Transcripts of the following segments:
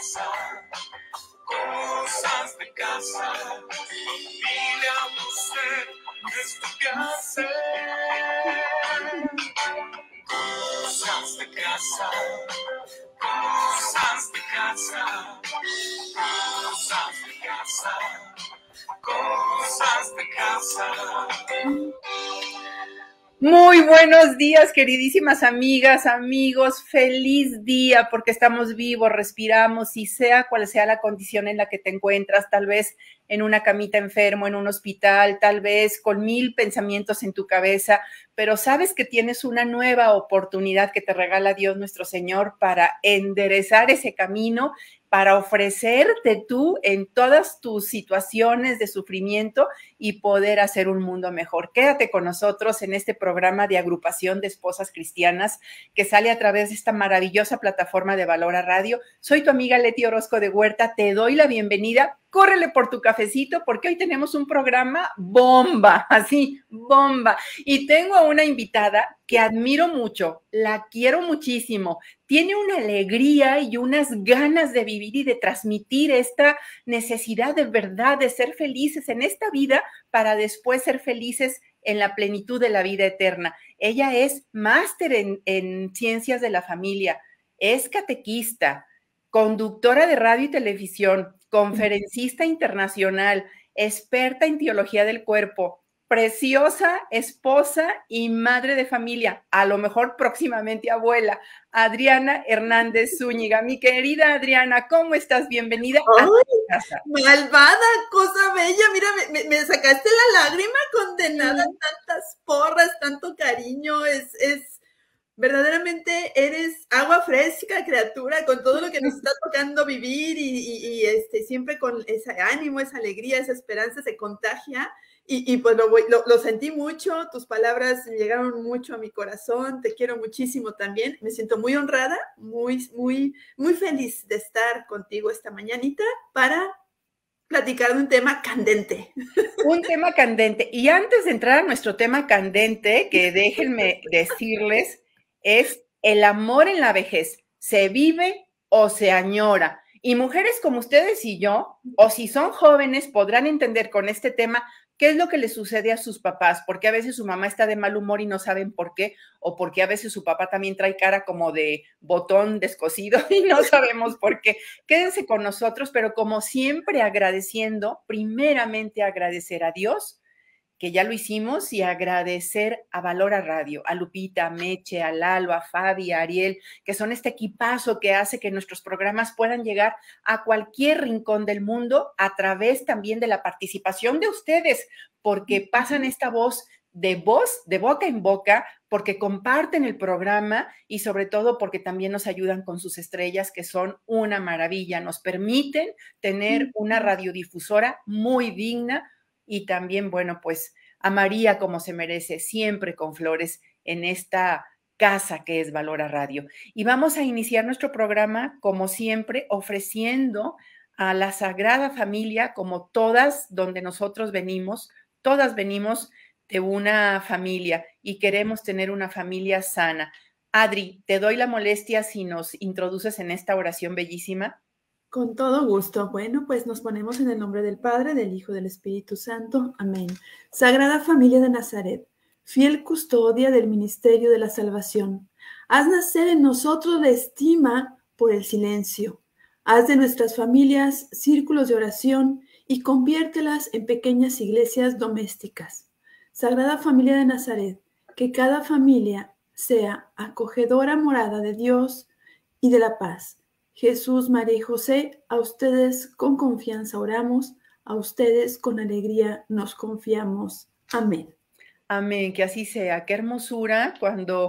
casa, cosas de casa, familia, usted es tu casa. Cosas de casa, cosas de casa, cosas de casa, cosas de casa. Muy buenos días, queridísimas amigas, amigos. Feliz día porque estamos vivos, respiramos y sea cual sea la condición en la que te encuentras, tal vez en una camita enfermo, en un hospital, tal vez con mil pensamientos en tu cabeza, pero sabes que tienes una nueva oportunidad que te regala Dios nuestro Señor para enderezar ese camino para ofrecerte tú en todas tus situaciones de sufrimiento y poder hacer un mundo mejor. Quédate con nosotros en este programa de agrupación de esposas cristianas que sale a través de esta maravillosa plataforma de Valora Radio. Soy tu amiga Leti Orozco de Huerta, te doy la bienvenida. Córrele por tu cafecito porque hoy tenemos un programa bomba, así, bomba. Y tengo a una invitada que admiro mucho, la quiero muchísimo, tiene una alegría y unas ganas de vivir y de transmitir esta necesidad de verdad de ser felices en esta vida para después ser felices en la plenitud de la vida eterna. Ella es máster en, en ciencias de la familia, es catequista, conductora de radio y televisión, conferencista internacional, experta en teología del cuerpo, preciosa esposa y madre de familia, a lo mejor próximamente abuela, Adriana Hernández Zúñiga. Mi querida Adriana, ¿cómo estás? Bienvenida a casa. Malvada, cosa bella, mira, me, sacaste la lágrima condenada, tantas porras, tanto cariño, es, es, verdaderamente eres agua fresca, criatura, con todo lo que nos está tocando vivir y, y, este, siempre con ese ánimo, esa alegría, esa esperanza, se contagia y, pues lo, sentí mucho, tus palabras llegaron mucho a mi corazón, te quiero muchísimo también, me siento muy honrada, muy, muy, muy feliz de estar contigo esta mañanita para platicar de un tema candente. Un tema candente. Y antes de entrar a nuestro tema candente, que déjenme decirles, es el amor en la vejez. ¿Se vive o se añora? Y mujeres como ustedes y yo, o si son jóvenes, podrán entender con este tema qué es lo que le sucede a sus papás, porque a veces su mamá está de mal humor y no saben por qué, o porque a veces su papá también trae cara como de botón descosido y no sabemos por qué. Quédense con nosotros, pero como siempre agradeciendo, primeramente agradecer a Dios que ya lo hicimos, y agradecer a Valora Radio, a Lupita, a Meche, a Lalo, a Fabi, a Ariel, que son este equipazo que hace que nuestros programas puedan llegar a cualquier rincón del mundo a través también de la participación de ustedes, porque pasan esta voz de voz, de boca en boca, porque comparten el programa y sobre todo porque también nos ayudan con sus estrellas, que son una maravilla. Nos permiten tener una radiodifusora muy digna, y también, bueno, pues a María como se merece, siempre con flores en esta casa que es Valora Radio. Y vamos a iniciar nuestro programa, como siempre, ofreciendo a la Sagrada Familia, como todas donde nosotros venimos, todas venimos de una familia y queremos tener una familia sana. Adri, te doy la molestia si nos introduces en esta oración bellísima. Con todo gusto. Bueno, pues nos ponemos en el nombre del Padre, del Hijo, del Espíritu Santo. Amén. Sagrada familia de Nazaret, fiel custodia del ministerio de la salvación, haz nacer en nosotros de estima por el silencio. Haz de nuestras familias círculos de oración y conviértelas en pequeñas iglesias domésticas. Sagrada familia de Nazaret, que cada familia sea acogedora morada de Dios y de la paz Jesús, María y José, a ustedes con confianza oramos, a ustedes con alegría nos confiamos. Amén. Amén, que así sea. Qué hermosura cuando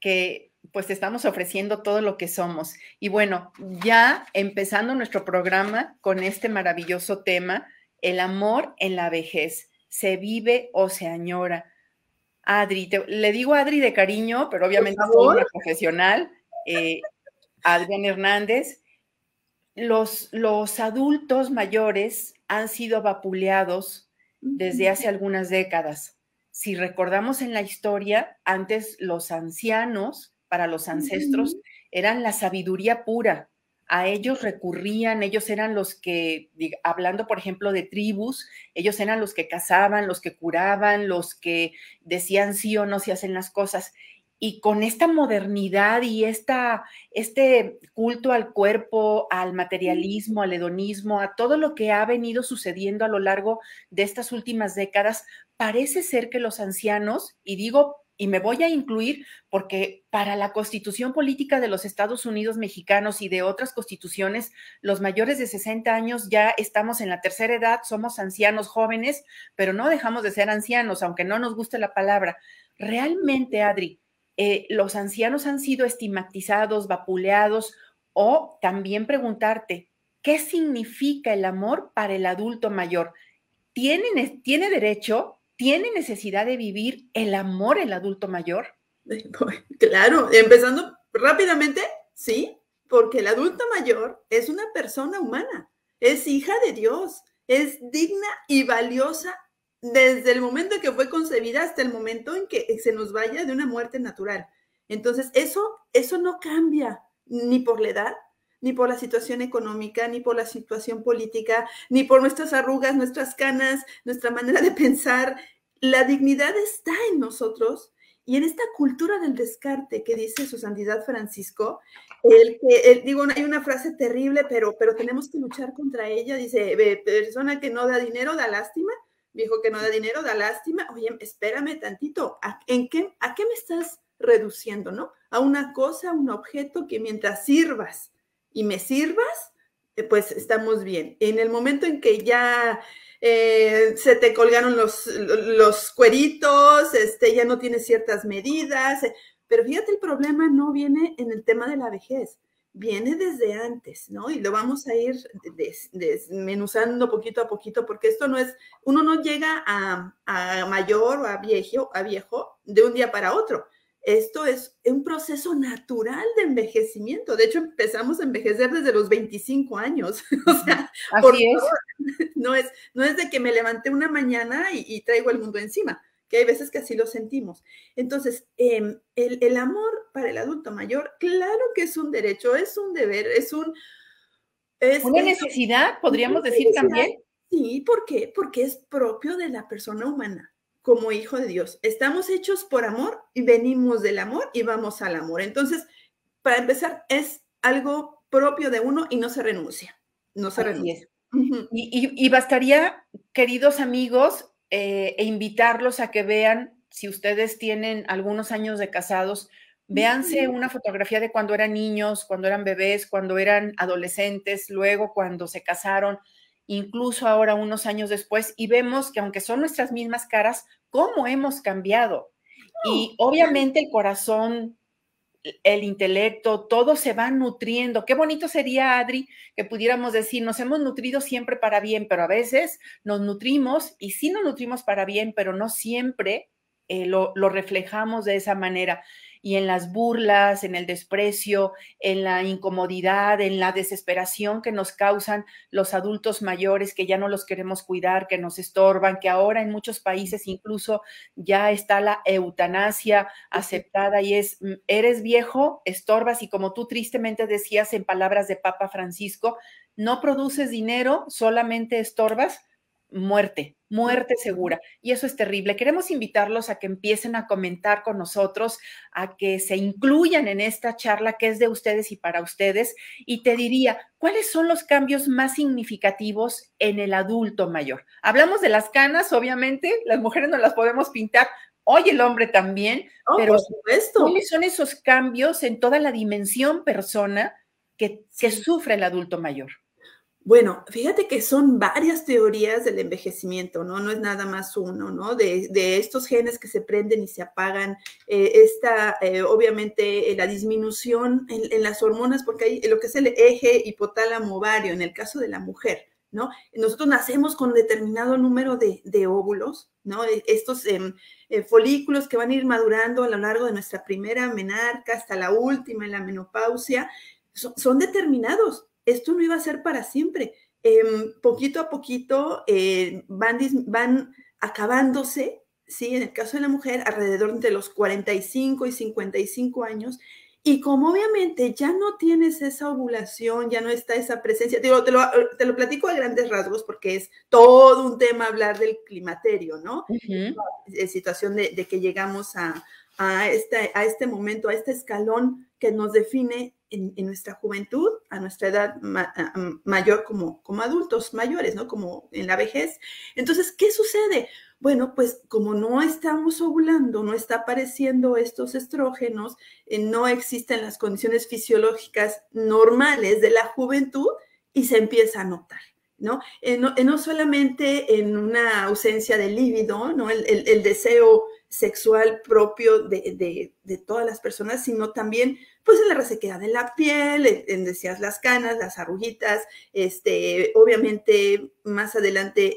que, pues estamos ofreciendo todo lo que somos. Y bueno, ya empezando nuestro programa con este maravilloso tema, el amor en la vejez, se vive o se añora. Adri, le digo Adri de cariño, pero obviamente soy una profesional. Eh, Adrián Hernández, los, los adultos mayores han sido vapuleados desde hace algunas décadas. Si recordamos en la historia, antes los ancianos, para los ancestros, eran la sabiduría pura. A ellos recurrían, ellos eran los que, hablando por ejemplo de tribus, ellos eran los que cazaban, los que curaban, los que decían sí o no si hacen las cosas y con esta modernidad y esta, este culto al cuerpo, al materialismo, al hedonismo, a todo lo que ha venido sucediendo a lo largo de estas últimas décadas, parece ser que los ancianos, y digo, y me voy a incluir porque para la constitución política de los Estados Unidos mexicanos y de otras constituciones, los mayores de 60 años ya estamos en la tercera edad, somos ancianos jóvenes, pero no dejamos de ser ancianos, aunque no nos guste la palabra. Realmente, Adri, eh, los ancianos han sido estigmatizados, vapuleados, o también preguntarte, ¿qué significa el amor para el adulto mayor? ¿Tiene, tiene derecho, tiene necesidad de vivir el amor el adulto mayor? Claro, empezando rápidamente, sí, porque el adulto mayor es una persona humana, es hija de Dios, es digna y valiosa desde el momento en que fue concebida hasta el momento en que se nos vaya de una muerte natural. Entonces, eso, eso no cambia ni por la edad, ni por la situación económica, ni por la situación política, ni por nuestras arrugas, nuestras canas, nuestra manera de pensar. La dignidad está en nosotros y en esta cultura del descarte que dice su santidad Francisco, el que, digo, hay una frase terrible, pero, pero tenemos que luchar contra ella, dice, persona que no da dinero, da lástima dijo que no da dinero, da lástima, oye, espérame tantito, ¿a, en qué, ¿a qué me estás reduciendo, no? A una cosa, a un objeto que mientras sirvas y me sirvas, eh, pues estamos bien. En el momento en que ya eh, se te colgaron los, cueritos, este, ya no tienes ciertas medidas, eh, pero fíjate, el problema no viene en el tema de la vejez, viene desde antes, ¿no? Y lo vamos a ir desmenuzando poquito a poquito, porque esto no es, uno no llega a, mayor o a viejo, a viejo de un día para otro. Esto es un proceso natural de envejecimiento. De hecho, empezamos a envejecer desde los 25 años. o sea, no es. No es de que me levanté una mañana y, y traigo el mundo encima que hay veces que así lo sentimos. Entonces, em, el, amor para el adulto mayor, claro que es un derecho, es un deber, es un... Es, una necesidad, podríamos decir también. Sí, ¿por qué? Porque es propio de la persona humana como hijo de Dios. Estamos hechos por amor y venimos del amor y vamos al amor. Entonces, para empezar, es algo propio de uno y no se renuncia. No se renuncia. y, bastaría, queridos amigos, eh, e invitarlos a que vean, si ustedes tienen algunos años de casados, véanse una fotografía de cuando eran niños, cuando eran bebés, cuando eran adolescentes, luego cuando se casaron, incluso ahora unos años después, y vemos que aunque son nuestras mismas caras, cómo hemos cambiado. Y obviamente el corazón el intelecto, todo se va nutriendo. Qué bonito sería, Adri, que pudiéramos decir, nos hemos nutrido siempre para bien, pero a veces nos nutrimos y sí nos nutrimos para bien, pero no siempre eh, lo, lo reflejamos de esa manera y en las burlas, en el desprecio, en la incomodidad, en la desesperación que nos causan los adultos mayores que ya no los queremos cuidar, que nos estorban, que ahora en muchos países incluso ya está la eutanasia aceptada y es, mm, eres viejo, estorbas y como tú tristemente decías en palabras de Papa Francisco, no produces dinero, solamente estorbas, muerte muerte segura. Y eso es terrible. Queremos invitarlos a que empiecen a comentar con nosotros, a que se incluyan en esta charla que es de ustedes y para ustedes. Y te diría, ¿cuáles son los cambios más significativos en el adulto mayor? Hablamos de las canas, obviamente, las mujeres no las podemos pintar, hoy el hombre también, pero ¿cuáles son esos cambios en toda la dimensión persona que, que sufre el adulto mayor? Bueno, fíjate que son varias teorías del envejecimiento, ¿no? No es nada más uno, ¿no? De, estos genes que se prenden y se apagan, eh, esta, eh, obviamente, eh, la disminución en, las hormonas, porque hay lo que es el eje hipotálamo ovario, en el caso de la mujer, ¿no? Nosotros nacemos con determinado número de, óvulos, ¿no? E, estos em, folículos que van a ir madurando a lo largo de nuestra primera menarca hasta la última, en la menopausia, son determinados, esto no iba a ser para siempre. Em, poquito a poquito eh, van, van acabándose, ¿sí? En el caso de la mujer, alrededor de los 45 y 55 años. Y como obviamente ya no tienes esa ovulación, ya no está esa presencia, te lo, te lo, te lo platico a grandes rasgos porque es todo un tema hablar del climaterio, ¿no? en eh, Situación de, que llegamos a, este, a este, momento, a este escalón que nos define en, nuestra juventud, a nuestra edad mayor como, como adultos mayores, ¿no? Como en la vejez. Entonces, ¿qué sucede? Bueno, pues como no estamos ovulando, no está apareciendo estos estrógenos, eh, no existen las condiciones fisiológicas normales de la juventud y se empieza a notar. ¿no? Eh, eh, no, solamente en una ausencia de líbido, ¿no? el deseo sexual propio de, todas las personas, sino también pues en la resequedad de la piel, en, decías las canas, las arruguitas, este, obviamente más adelante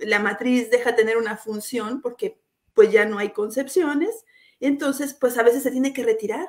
la matriz deja tener una función porque pues ya no hay concepciones, entonces pues a veces se tiene que retirar.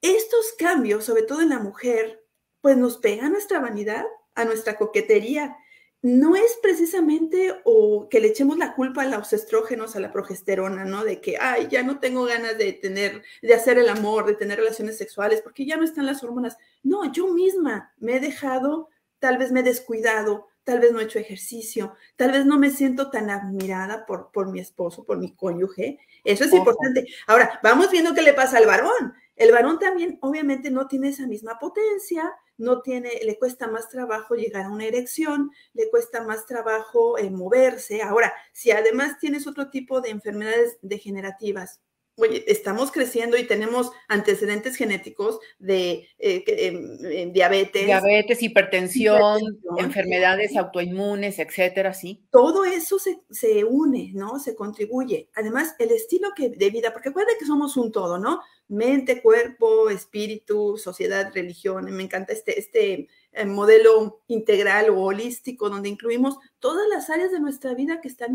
Estos cambios, sobre todo en la mujer, pues nos pega a nuestra vanidad, a nuestra coquetería, no es precisamente o que le echemos la culpa a los estrógenos, a la progesterona, ¿no? De que, ay, ya no tengo ganas de tener, de hacer el amor, de tener relaciones sexuales, porque ya no están las hormonas. No, yo misma me he dejado, tal vez me he descuidado, tal vez no he hecho ejercicio, tal vez no me siento tan admirada por, por mi esposo, por mi cónyuge. Eso es importante. Ahora, vamos viendo qué le pasa al varón. El varón también, obviamente, no tiene esa misma potencia, no tiene, le cuesta más trabajo llegar a una erección, le cuesta más trabajo eh, moverse. Ahora, si además tienes otro tipo de enfermedades degenerativas oye, estamos creciendo y tenemos antecedentes genéticos de eh, em, em, diabetes. Diabetes, hipertensión, enfermedades autoinmunes, etcétera, sí. Todo eso se, se, une, ¿no? Se contribuye. Además, el estilo que, de vida, porque acuérdate que somos un todo, ¿no? Mente, cuerpo, espíritu, sociedad, religión. Me encanta este, este eh, modelo integral o holístico, donde incluimos todas las áreas de nuestra vida que están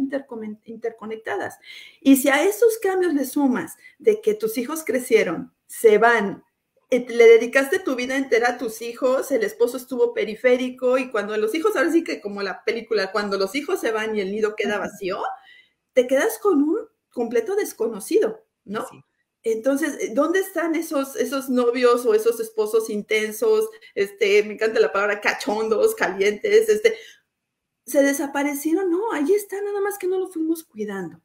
interconectadas. Y si a esos cambios le sumas de que tus hijos crecieron, se van, eh, le dedicaste tu vida entera a tus hijos, el esposo estuvo periférico y cuando los hijos, ahora sí que como la película, cuando los hijos se van y el nido queda vacío, te quedas con un completo desconocido, ¿no? Entonces, eh, ¿dónde están esos, esos novios o esos esposos intensos? Este, me encanta la palabra cachondos, calientes, este, se desaparecieron, no, ahí está, nada más que no lo fuimos cuidando.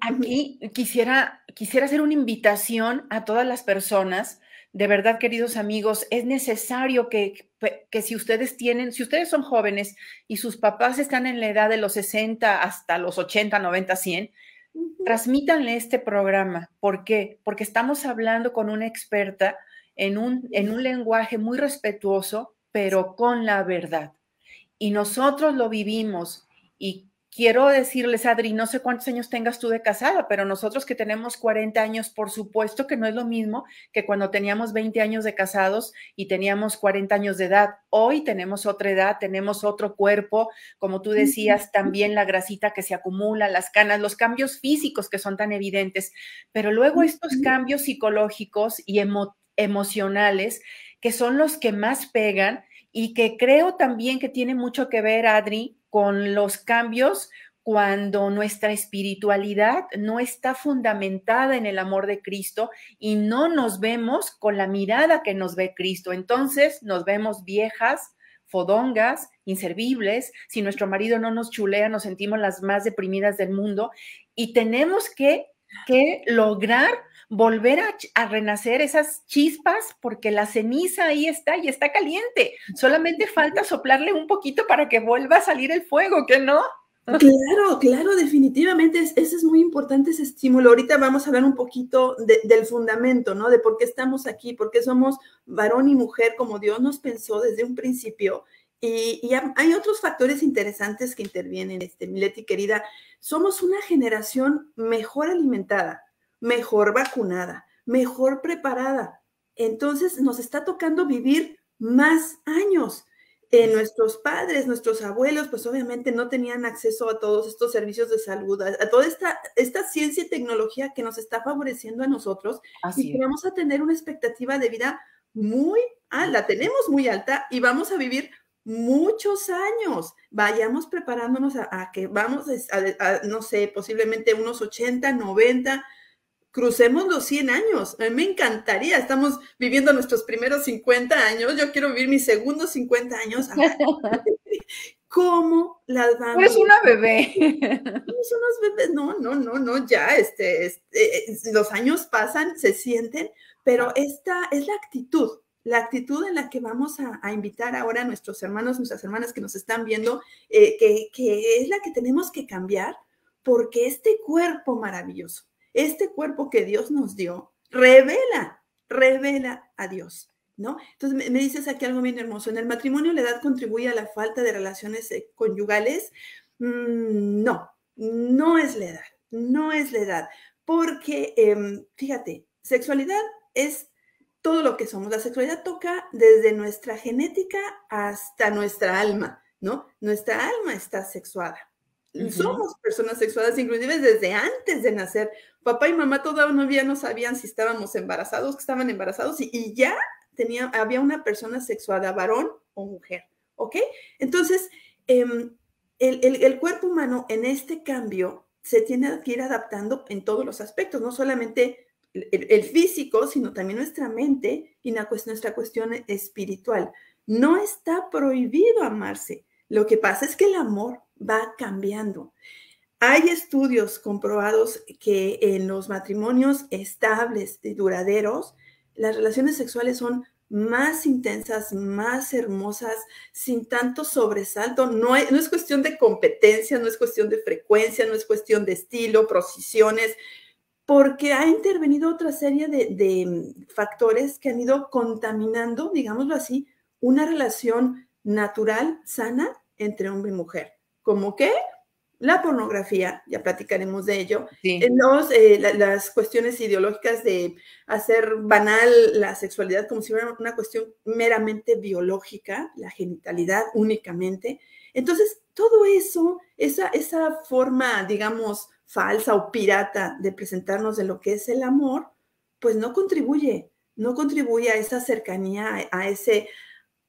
Aquí quisiera, quisiera hacer una invitación a todas las personas. De verdad, queridos amigos, es necesario que, que si ustedes tienen, si ustedes son jóvenes y sus papás están en la edad de los 60 hasta los 80, 90, 100, Transmítanle este programa. ¿Por qué? Porque estamos hablando con una experta en un, en un lenguaje muy respetuoso, pero con la verdad. Y nosotros lo vivimos y quiero decirles, Adri, no sé cuántos años tengas tú de casada, pero nosotros que tenemos 40 años, por supuesto que no es lo mismo que cuando teníamos 20 años de casados y teníamos 40 años de edad. Hoy tenemos otra edad, tenemos otro cuerpo, como tú decías, también la grasita que se acumula, las canas, los cambios físicos que son tan evidentes, pero luego estos cambios psicológicos y emocionales que son los que más pegan y que creo también que tiene mucho que ver, Adri, con los cambios cuando nuestra espiritualidad no está fundamentada en el amor de Cristo y no nos vemos con la mirada que nos ve Cristo. Entonces nos vemos viejas, fodongas, inservibles. Si nuestro marido no nos chulea, nos sentimos las más deprimidas del mundo y tenemos que, que lograr volver a, renacer esas chispas porque la ceniza ahí está y está caliente. Solamente falta soplarle un poquito para que vuelva a salir el fuego, ¿qué no? Claro, claro, definitivamente, ese es muy importante ese estímulo. Ahorita vamos a hablar un poquito del fundamento, ¿no? De por qué estamos aquí, por qué somos varón y mujer como Dios nos pensó desde un principio. Y, hay otros factores interesantes que intervienen, este, Mileti querida. Somos una generación mejor alimentada mejor vacunada, mejor preparada. Entonces nos está tocando vivir más años. Eh, nuestros padres, nuestros abuelos, pues obviamente no tenían acceso a todos estos servicios de salud, a, toda esta, ciencia y tecnología que nos está favoreciendo a nosotros Así y que vamos a tener una expectativa de vida muy alta, la tenemos muy alta y vamos a vivir muchos años. Vayamos preparándonos a, que vamos no sé, posiblemente unos 80, 90, crucemos los 100 años. me encantaría, estamos viviendo nuestros primeros 50 años, yo quiero vivir mis segundos 50 años. ¿Cómo las vamos? Eres pues una bebé. No, no, no, no, ya, este, este eh, eh, los años pasan, se sienten, pero esta es la actitud, la actitud en la que vamos a, invitar ahora a nuestros hermanos, nuestras hermanas que nos están viendo, eh, que es la que tenemos que cambiar, porque este cuerpo maravilloso, este cuerpo que Dios nos dio revela, revela a Dios. ¿No? Entonces me, dices aquí algo bien hermoso. En el matrimonio la edad contribuye a la falta de relaciones eh, conyugales. Mm, no, no es la edad, no es la edad, porque em, fíjate, sexualidad es todo lo que somos. La sexualidad toca desde nuestra genética hasta nuestra alma, ¿no? Nuestra alma está sexuada. Somos personas sexuadas, inclusive desde antes de nacer. Papá y mamá todavía no sabían si estábamos embarazados, que estaban embarazados, y, ya tenía, había una persona sexuada, varón o mujer. ¿Ok? Entonces, em, el, el, el cuerpo humano en este cambio se tiene que ir adaptando en todos los aspectos, no solamente el, físico, sino también nuestra mente y la, nuestra cuestión espiritual. No está prohibido amarse. Lo que pasa es que el amor va cambiando. Hay estudios comprobados que en los matrimonios estables y duraderos, las relaciones sexuales son más intensas, más hermosas, sin tanto sobresalto. No, es cuestión de competencia, no es cuestión de frecuencia, no es cuestión de estilo, precisiones, porque ha intervenido otra serie de mm, factores que han ido contaminando, digámoslo así, una relación natural, sana entre hombre y mujer como que la pornografía, ya platicaremos de ello, eh, eh, las cuestiones ideológicas de hacer banal la sexualidad como si fuera una cuestión meramente biológica, la genitalidad únicamente. Entonces, todo eso, esa, esa forma, digamos, falsa o pirata de presentarnos de lo que es el amor, pues no contribuye, no contribuye a esa cercanía, a, ese,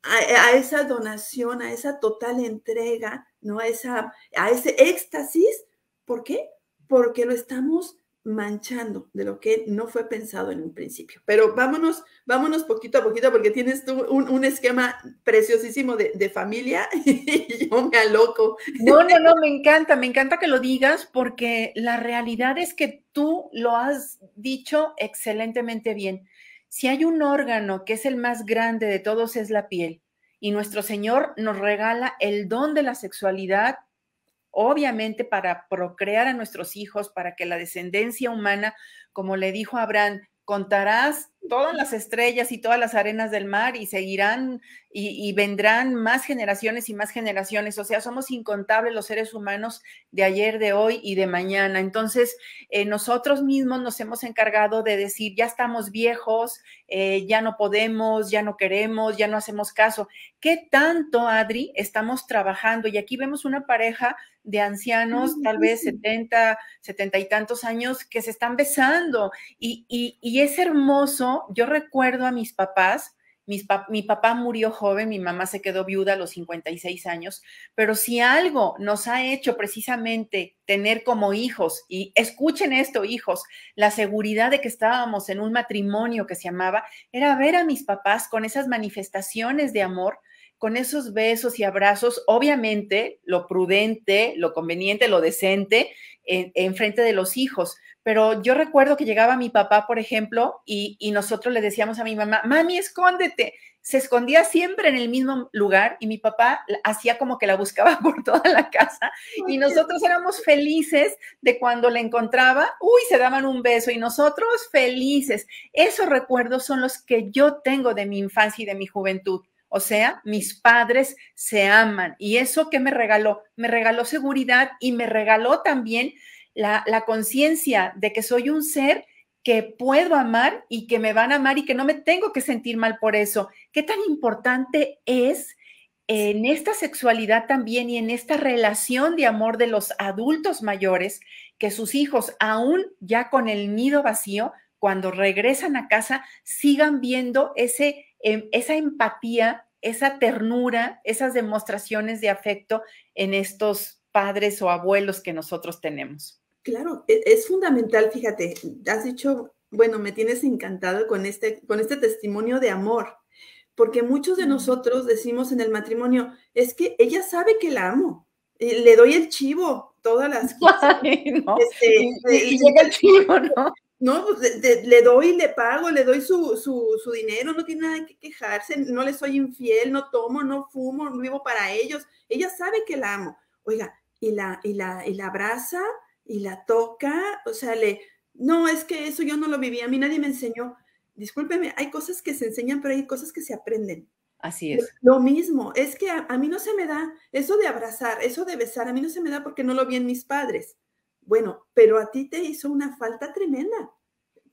a esa donación, a esa total entrega ¿no? A, esa, a ese éxtasis. ¿Por qué? Porque lo estamos manchando de lo que no fue pensado en un principio. Pero vámonos, vámonos poquito a poquito porque tienes tú un, esquema preciosísimo de, de, familia y yo me aloco. No, no, no, me encanta, me encanta que lo digas porque la realidad es que tú lo has dicho excelentemente bien. Si hay un órgano que es el más grande de todos es la piel y nuestro Señor nos regala el don de la sexualidad, obviamente para procrear a nuestros hijos, para que la descendencia humana, como le dijo Abraham, contarás todas las estrellas y todas las arenas del mar y seguirán y, vendrán más generaciones y más generaciones. O sea, somos incontables los seres humanos de ayer, de hoy y de mañana. Entonces, eh, nosotros mismos nos hemos encargado de decir, ya estamos viejos, eh, ya no podemos, ya no queremos, ya no hacemos caso. ¿Qué tanto, Adri, estamos trabajando? Y aquí vemos una pareja de ancianos, tal pues vez 70, 70 y tantos años, que se están besando. Y, es hermoso, yo recuerdo a mis papás, mi papá murió joven, mi mamá se quedó viuda a los 56 años, pero si algo nos ha hecho precisamente tener como hijos, y escuchen esto hijos, la seguridad de que estábamos en un matrimonio que se amaba, era ver a mis papás con esas manifestaciones de amor con esos besos y abrazos, obviamente lo prudente, lo conveniente, lo decente, en, frente de los hijos. Pero yo recuerdo que llegaba mi papá, por ejemplo, y, y nosotros le decíamos a mi mamá, mami, escóndete. Se escondía siempre en el mismo lugar y mi papá hacía como que la buscaba por toda la casa y nosotros éramos felices de cuando la encontraba, uy, se daban un beso y nosotros felices. Esos recuerdos son los que yo tengo de mi infancia y de mi juventud o sea, mis padres se aman. ¿Y eso qué me regaló? Me regaló seguridad y me regaló también la, conciencia de que soy un ser que puedo amar y que me van a amar y que no me tengo que sentir mal por eso. ¿Qué tan importante es en esta sexualidad también y en esta relación de amor de los adultos mayores que sus hijos, aún ya con el nido vacío, cuando regresan a casa, sigan viendo ese, em, esa empatía esa ternura, esas demostraciones de afecto en estos padres o abuelos que nosotros tenemos. Claro, e-, es fundamental, fíjate, has dicho, bueno, me tienes encantado con este, con este testimonio de amor, porque muchos de nosotros decimos en el matrimonio, es que ella sabe que la amo, le doy el chivo todas las cosas. el chivo, ¿no? no, pues, le doy, le pago, le doy su, dinero, no tiene nada que quejarse, no le soy infiel, no tomo, no fumo, no vivo para ellos. Ella sabe que la amo. Oiga, y la, y la, abraza y la toca, o sea, le, no, es que eso yo no lo viví, a mí nadie me enseñó. Discúlpeme, hay cosas que se enseñan, pero hay cosas que se aprenden. Así es. Lo mismo, es que a, a mí no se me da eso de abrazar, eso de besar, a mí no se me da porque no lo vi en mis padres. Bueno, pero a ti te hizo una falta tremenda.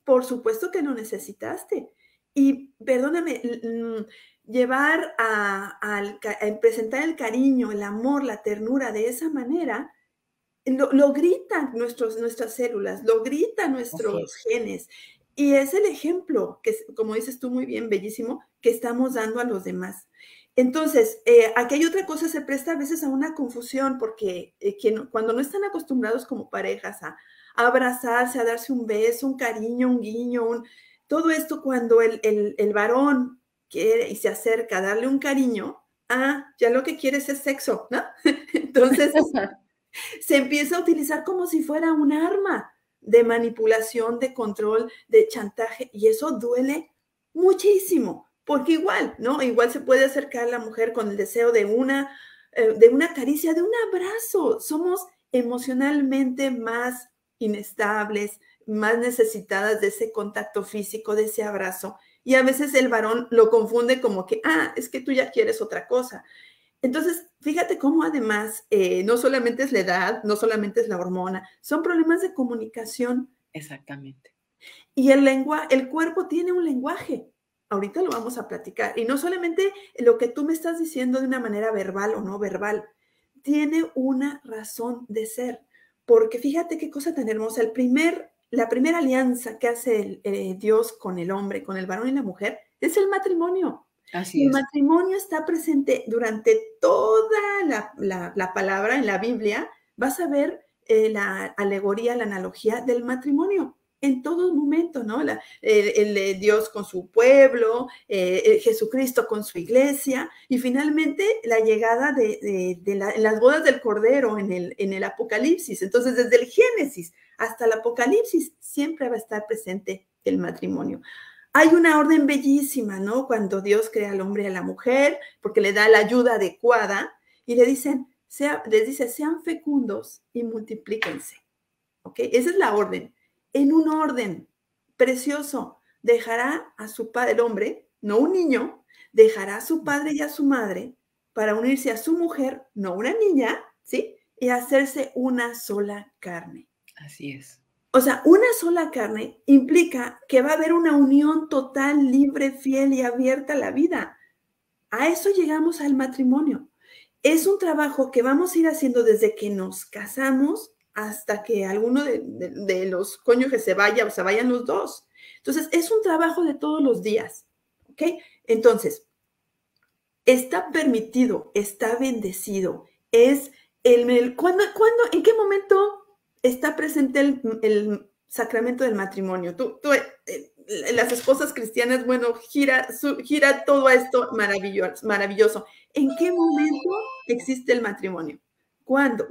Por supuesto que lo necesitaste. Y perdóname, llevar a, presentar el cariño, el amor, la ternura de esa manera, lo, gritan nuestros, nuestras células, lo gritan nuestros genes. Y es el ejemplo que, como dices tú muy bien, bellísimo, que estamos dando a los demás. Entonces, eh, aquí hay otra cosa, se presta a veces a una confusión, porque eh, cuando no están acostumbrados como parejas a, abrazarse, a darse un beso, un cariño, un guiño, todo esto cuando el, varón quiere y se acerca a darle un cariño, ah, ya lo que quieres es sexo, ¿no? Entonces, se empieza a utilizar como si fuera un arma de manipulación, de control, de chantaje, y eso duele muchísimo porque igual, ¿no? Igual se puede acercar a la mujer con el deseo de una, eh, de una caricia, de un abrazo. Somos emocionalmente más inestables, más necesitadas de ese contacto físico, de ese abrazo. Y a veces el varón lo confunde como que, ah, es que tú ya quieres otra cosa. Entonces, fíjate cómo además eh, no solamente es la edad, no solamente es la hormona, son problemas de comunicación. Exactamente. Y el lengua, el cuerpo tiene un lenguaje. Ahorita lo vamos a platicar. Y no solamente lo que tú me estás diciendo de una manera verbal o no verbal, tiene una razón de ser. Porque fíjate qué cosa tan hermosa. El primer, la primera alianza que hace eh, Dios con el hombre, con el varón y la mujer, es el matrimonio. Así el matrimonio está presente durante toda la, palabra en la Biblia. Vas a ver eh, la alegoría, la analogía del matrimonio en todo momento, ¿no? La, el, eh, Dios con su pueblo, eh, eh, Jesucristo con su iglesia y finalmente la llegada de, las bodas del Cordero en el, en el Apocalipsis. Entonces, desde el Génesis hasta el Apocalipsis siempre va a estar presente el matrimonio. Hay una orden bellísima, ¿no? Cuando Dios crea al hombre y a la mujer, porque le da la ayuda adecuada y le dicen, sea, les dice, sean fecundos y multiplíquense. ¿Ok? Esa es la orden en un orden precioso. Dejará a su padre, el hombre, no un niño, dejará a su padre y a su madre para unirse a su mujer, no una niña, ¿sí? Y hacerse una sola carne. Así es. O sea, una sola carne implica que va a haber una unión total, libre, fiel y abierta a la vida. A eso llegamos al matrimonio. Es un trabajo que vamos a ir haciendo desde que nos casamos hasta que alguno de, los cónyuges se vaya o se vayan los dos. Entonces, es un trabajo de todos los días, ¿ok? Entonces, está permitido, está bendecido, es el, el ¿cuándo, en qué momento está presente el, sacramento del matrimonio? Tú, eh, eh, las esposas cristianas, bueno, gira, gira todo esto maravilloso, maravilloso. ¿En qué momento existe el matrimonio? ¿Cuándo?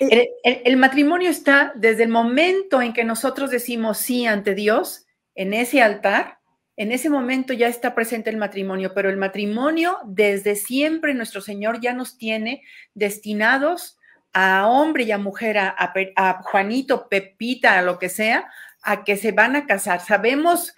Eh, el, matrimonio está desde el momento en que nosotros decimos sí ante Dios, en ese altar, en ese momento ya está presente el matrimonio, pero el matrimonio desde siempre nuestro Señor ya nos tiene destinados a hombre y a mujer, a, a Juanito, Pepita, a lo que sea, a que se van a casar. Sabemos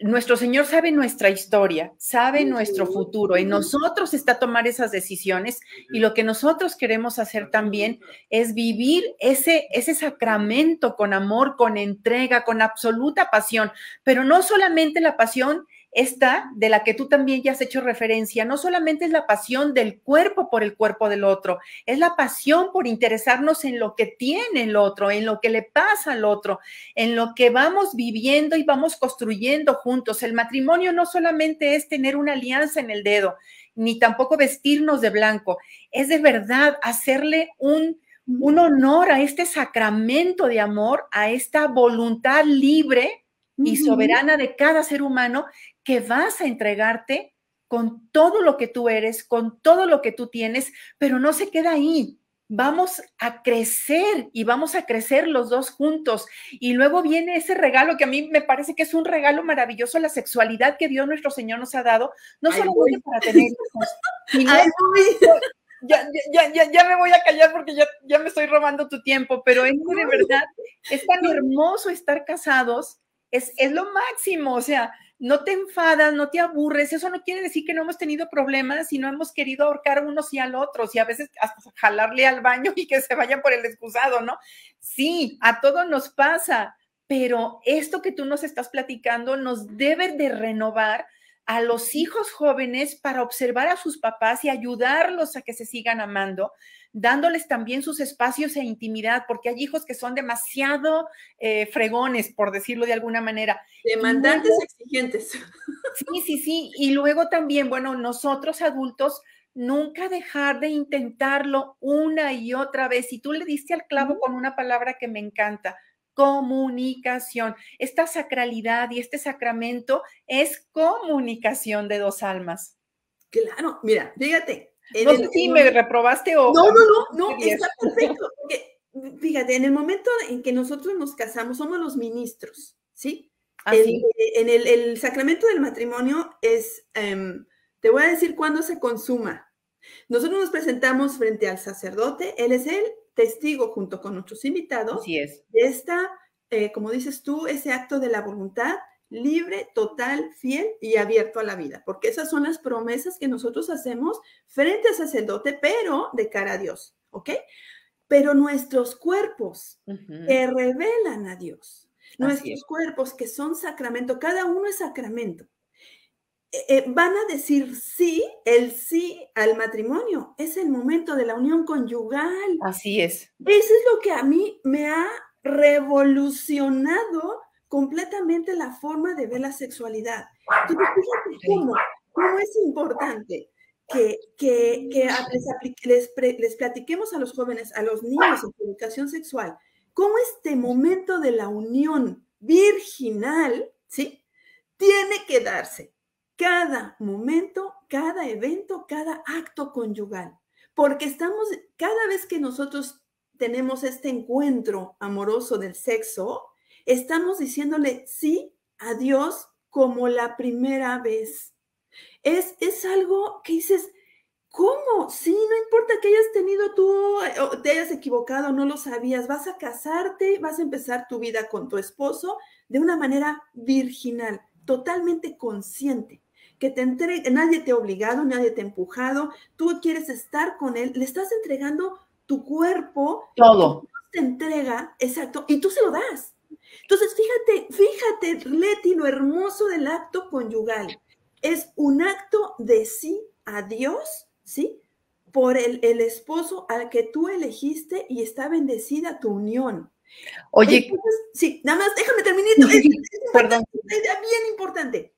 nuestro Señor sabe nuestra historia, sabe nuestro futuro. En nosotros está tomar esas decisiones y lo que nosotros queremos hacer también es vivir ese, ese sacramento con amor, con entrega, con absoluta pasión, pero no solamente la pasión esta de la que tú también ya has hecho referencia, no solamente es la pasión del cuerpo por el cuerpo del otro, es la pasión por interesarnos en lo que tiene el otro, en lo que le pasa al otro, en lo que vamos viviendo y vamos construyendo juntos. El matrimonio no solamente es tener una alianza en el dedo, ni tampoco vestirnos de blanco, es de verdad hacerle un honor a este sacramento de amor, a esta voluntad libre y soberana de cada ser humano que vas a entregarte con todo lo que tú eres, con todo lo que tú tienes, pero no se queda ahí. Vamos a crecer y vamos a crecer los dos juntos. Y luego viene ese regalo que a mí me parece que es un regalo maravilloso, la sexualidad que Dios nuestro Señor nos ha dado, no solo para tener hijos, ya, me voy a callar porque ya, me estoy robando tu tiempo, pero es de verdad es tan hermoso estar casados, es, es lo máximo, o sea, no te enfadas, no te aburres. Eso no quiere decir que no hemos tenido problemas y no hemos querido ahorcar a unos y al otro, y a veces hasta jalarle al baño y que se vayan por el excusado, ¿no? Sí, a todos nos pasa, pero esto que tú nos estás platicando nos debe de renovar a los hijos jóvenes para observar a sus papás y ayudarlos a que se sigan amando, dándoles también sus espacios e intimidad, porque hay hijos que son demasiado eh, fregones, por decirlo de alguna manera. Demandantes exigentes. Sí, sí, sí. Y luego también, bueno, nosotros adultos, nunca dejar de intentarlo una y otra vez. Y tú le diste al clavo con una palabra que me encanta, comunicación. Esta sacralidad y este sacramento es comunicación de dos almas. Claro, mira, fíjate. No sé si me reprobaste o... No, no, no, no, está perfecto. fíjate, en el momento en que nosotros nos casamos, somos los ministros, ¿sí? Así. Ah, eh, en el, sacramento del matrimonio es, em, te voy a decir cuándo se consuma. Nosotros nos presentamos frente al sacerdote, él es él, testigo junto con nuestros invitados y es. Eh, como dices tú, ese acto de la voluntad libre, total, fiel y abierto a la vida, porque esas son las promesas que nosotros hacemos frente al sacerdote, pero de cara a Dios, ¿ok? Pero nuestros cuerpos que revelan a Dios, nuestros cuerpos que son sacramento, cada uno es sacramento, eh, van a decir sí, el sí al matrimonio. Es el momento de la unión conyugal. Así es. Eso es lo que a mí me ha revolucionado completamente la forma de ver la sexualidad. Entonces, cómo, es importante que, les, platiquemos a los jóvenes, a los niños en educación sexual, cómo este momento de la unión virginal, ¿sí? Tiene que darse cada momento, cada evento, cada acto conyugal. Porque estamos, cada vez que nosotros tenemos este encuentro amoroso del sexo, estamos diciéndole sí a Dios como la primera vez. Es, es algo que dices, ¿cómo? Sí, no importa que hayas tenido tú, te hayas equivocado, no lo sabías, vas a casarte, vas a empezar tu vida con tu esposo de una manera virginal, totalmente consciente que te entregue, nadie te ha obligado, nadie te ha empujado, tú quieres estar con él, le estás entregando tu cuerpo. Todo. te entrega, exacto, y tú se lo das. Entonces, fíjate, fíjate, Leti, lo hermoso del acto conyugal. Es un acto de sí a Dios, ¿sí? Por el, esposo al que tú elegiste y está bendecida tu unión. Oye. sí, nada más, déjame terminar. Es, bien importante.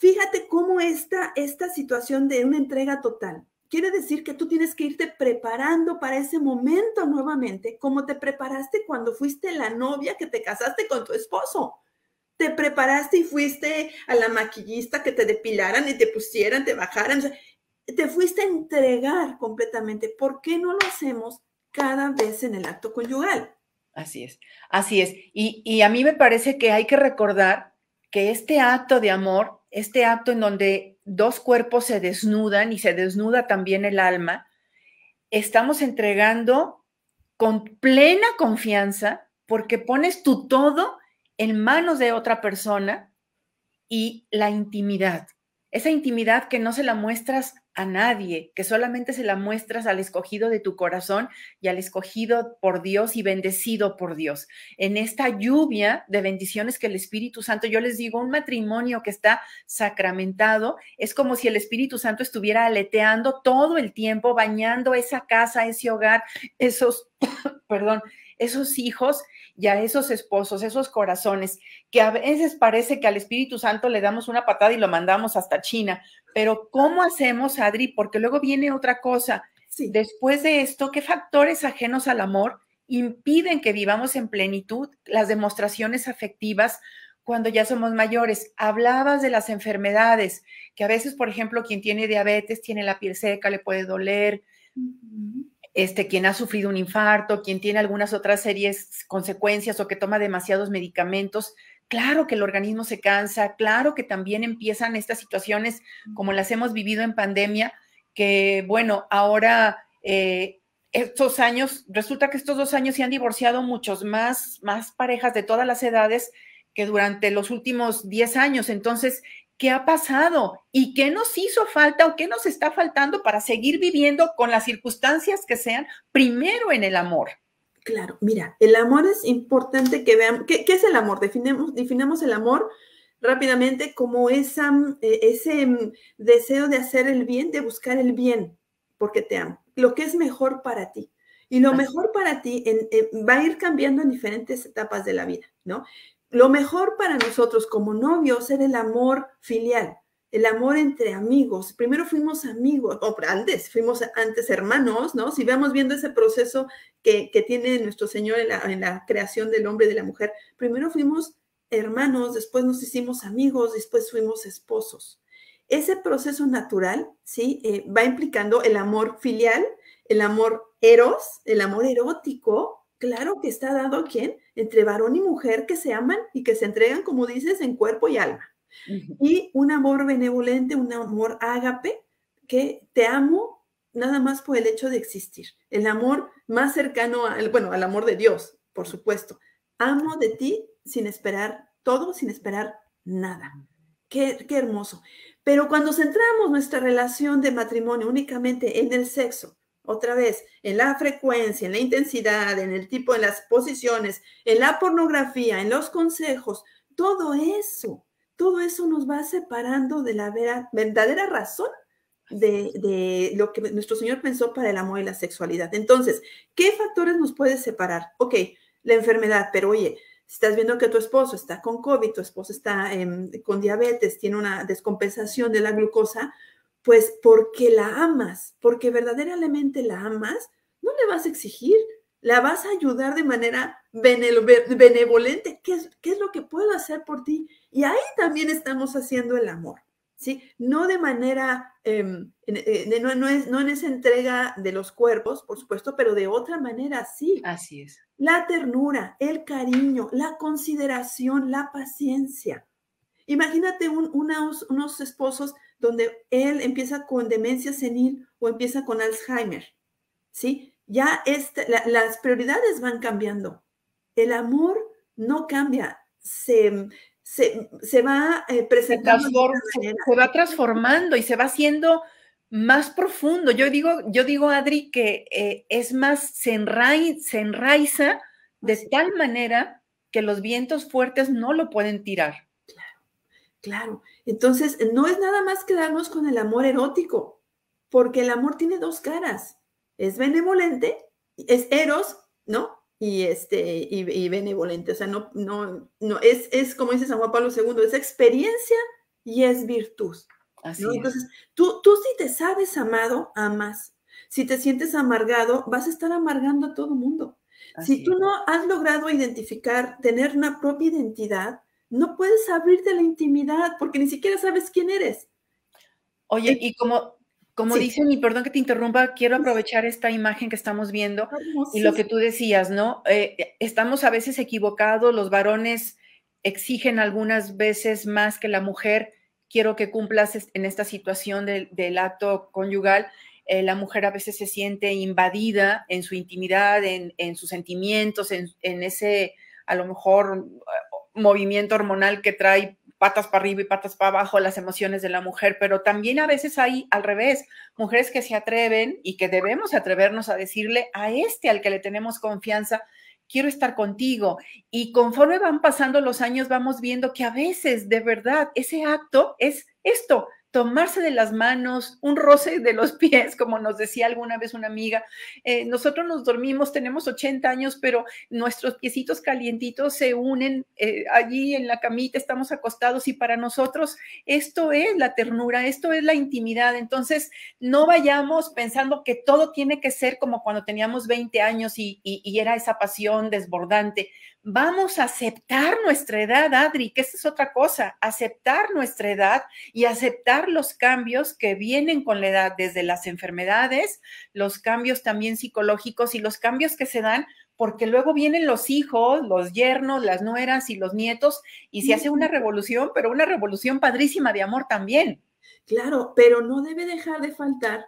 Fíjate cómo está esta situación de una entrega total quiere decir que tú tienes que irte preparando para ese momento nuevamente, como te preparaste cuando fuiste la novia que te casaste con tu esposo. Te preparaste y fuiste a la maquillista que te depilaran y te pusieran, te bajaran. te fuiste a entregar completamente. ¿Por qué no lo hacemos cada vez en el acto conyugal? Así es, así es. Y, y a mí me parece que hay que recordar que este acto de amor este acto en donde dos cuerpos se desnudan y se desnuda también el alma, estamos entregando con plena confianza porque pones tu todo en manos de otra persona y la intimidad, esa intimidad que no se la muestras a nadie, que solamente se la muestras al escogido de tu corazón y al escogido por Dios y bendecido por Dios. En esta lluvia de bendiciones que el Espíritu Santo, yo les digo, un matrimonio que está sacramentado es como si el Espíritu Santo estuviera aleteando todo el tiempo, bañando esa casa, ese hogar, esos, perdón, esos hijos y a esos esposos, esos corazones, que a veces parece que al Espíritu Santo le damos una patada y lo mandamos hasta China. Pero ¿cómo hacemos, Adri? Porque luego viene otra cosa. Después de esto, ¿qué factores ajenos al amor impiden que vivamos en plenitud las demostraciones afectivas cuando ya somos mayores? Hablabas de las enfermedades, que a veces, por ejemplo, quien tiene diabetes tiene la piel seca, le puede doler, este, quien ha sufrido un infarto, quien tiene algunas otras series consecuencias o que toma demasiados medicamentos, claro que el organismo se cansa, claro que también empiezan estas situaciones como las hemos vivido en pandemia, que bueno, ahora eh, estos años, resulta que estos dos años se han divorciado muchos más, más parejas de todas las edades que durante los últimos 10 años. Entonces, qué ha pasado y qué nos hizo falta o qué nos está faltando para seguir viviendo con las circunstancias que sean, primero en el amor. Claro, mira, el amor es importante que veamos, ¿qué, es el amor? Definimos definamos el amor rápidamente como eh, ese mm, deseo de hacer el bien, de buscar el bien, porque te amo, lo que es mejor para ti. Y lo mejor para ti va a ir cambiando en diferentes etapas de la vida, ¿no? lo mejor para nosotros como novios era el amor filial, el amor entre amigos. Primero fuimos amigos, o antes, fuimos antes hermanos, ¿no? Si vamos viendo ese proceso que, tiene nuestro Señor en la, creación del hombre y de la mujer, primero fuimos hermanos, después nos hicimos amigos, después fuimos esposos. Ese proceso natural, ¿sí? Eh, va implicando el amor filial, el amor eros, el amor erótico, Claro que está dado a quién? Entre varón y mujer que se aman y que se entregan, como dices, en cuerpo y alma. Y un amor benevolente, un amor ágape, que te amo nada más por el hecho de existir. El amor más cercano al, bueno, al amor de Dios, por supuesto. Amo de ti sin esperar todo, sin esperar nada. qué hermoso. Pero cuando centramos nuestra relación de matrimonio únicamente en el sexo, otra vez, en la frecuencia, en la intensidad, en el tipo, en las posiciones, en la pornografía, en los consejos, todo eso, todo eso nos va separando de la verdadera razón de, de, lo que nuestro Señor pensó para el amor y la sexualidad. Entonces, ¿qué factores nos puede separar? Ok, la enfermedad, pero oye, si estás viendo que tu esposo está con COVID, tu esposo está em, con diabetes, tiene una descompensación de la glucosa, pues porque la amas, porque verdaderamente la amas, no le vas a exigir, la vas a ayudar de manera benevolente, ¿Qué es, lo que puedo hacer por ti. Y ahí también estamos haciendo el amor, ¿sí? No de manera, em, no, en esa entrega de los cuerpos, por supuesto, pero de otra manera sí. Así es. La ternura, el cariño, la consideración, la paciencia. Imagínate unos esposos donde él empieza con demencia senil o empieza con Alzheimer, ¿sí? Ya este, las prioridades van cambiando. El amor no cambia, se, va eh, presentando. Se, va transformando y se va haciendo más profundo. Yo digo, yo digo Adri, que eh, es más, se, enraiza de tal manera que los vientos fuertes no lo pueden tirar. Claro, entonces no es nada más quedarnos con el amor erótico, porque el amor tiene dos caras. Es benevolente, es eros, ¿no? Y este, y, benevolente. O sea, no, no, no, es, es como dice San Juan Pablo II, es experiencia y es virtud. Así Entonces, tú, tú si te sabes amado, amas. Si te sientes amargado, vas a estar amargando a todo mundo. si tú no has logrado identificar, tener una propia identidad, no puedes abrirte la intimidad porque ni siquiera sabes quién eres. Oye, eh, y como, como dicen, y perdón que te interrumpa, quiero aprovechar esta imagen que estamos viendo y lo que tú decías, ¿no? Eh, estamos a veces equivocados, los varones exigen algunas veces más que la mujer, quiero que cumplas en esta situación del, acto conyugal. Eh, la mujer a veces se siente invadida en su intimidad, en, sus sentimientos, en, en ese, a lo mejor movimiento hormonal que trae patas para arriba y patas para abajo las emociones de la mujer, pero también a veces hay al revés, mujeres que se atreven y que debemos atrevernos a decirle a este al que le tenemos confianza, quiero estar contigo. Y conforme van pasando los años, vamos viendo que a veces, de verdad, ese acto es esto, tomarse de las manos, un roce de los pies, como nos decía alguna vez una amiga. Eh, nosotros nos dormimos, tenemos 80 años, pero nuestros piecitos calientitos se unen eh, allí en la camita, estamos acostados y para nosotros esto es la ternura, esto es la intimidad. Entonces, no vayamos pensando que todo tiene que ser como cuando teníamos 20 años y, y era esa pasión desbordante vamos a aceptar nuestra edad, Adri, que esta es otra cosa, aceptar nuestra edad y aceptar los cambios que vienen con la edad, desde las enfermedades, los cambios también psicológicos y los cambios que se dan porque luego vienen los hijos, los yernos, las nueras y los nietos y se hace una revolución, pero una revolución padrísima de amor también. Claro, pero no debe dejar de faltar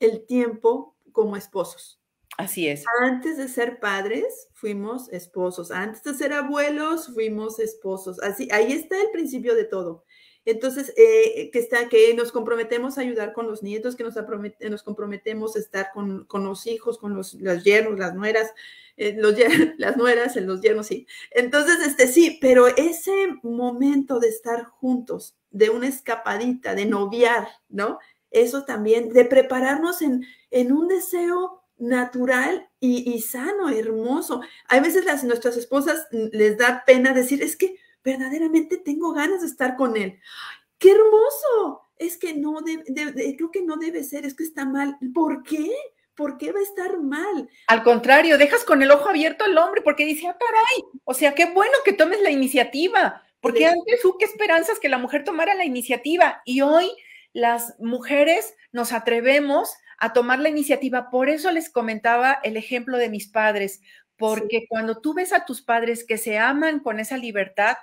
el tiempo como esposos. Así es. Antes de ser padres, fuimos esposos. Antes de ser abuelos, fuimos esposos. Así, ahí está el principio de todo. Entonces, eh, que, está, que nos comprometemos a ayudar con los nietos, que nos, nos comprometemos a estar con, los hijos, con los, yernos, las nueras, eh, los, las nueras, los yernos, sí. Entonces, este, sí, pero ese momento de estar juntos, de una escapadita, de noviar, ¿no? Eso también, de prepararnos en, en un deseo natural y, sano, hermoso. Hay veces las, nuestras esposas les da pena decir, es que verdaderamente tengo ganas de estar con él. ¡Qué hermoso! Es que no, creo que no debe ser, es que está mal. ¿Por qué? ¿Por qué va a estar mal? Al contrario, dejas con el ojo abierto al hombre porque dice, ah, caray, o sea, qué bueno que tomes la iniciativa, porque antes, tú qué esperanzas que la mujer tomara la iniciativa y hoy las mujeres nos atrevemos a tomar la iniciativa. Por eso les comentaba el ejemplo de mis padres, porque cuando tú ves a tus padres que se aman con esa libertad,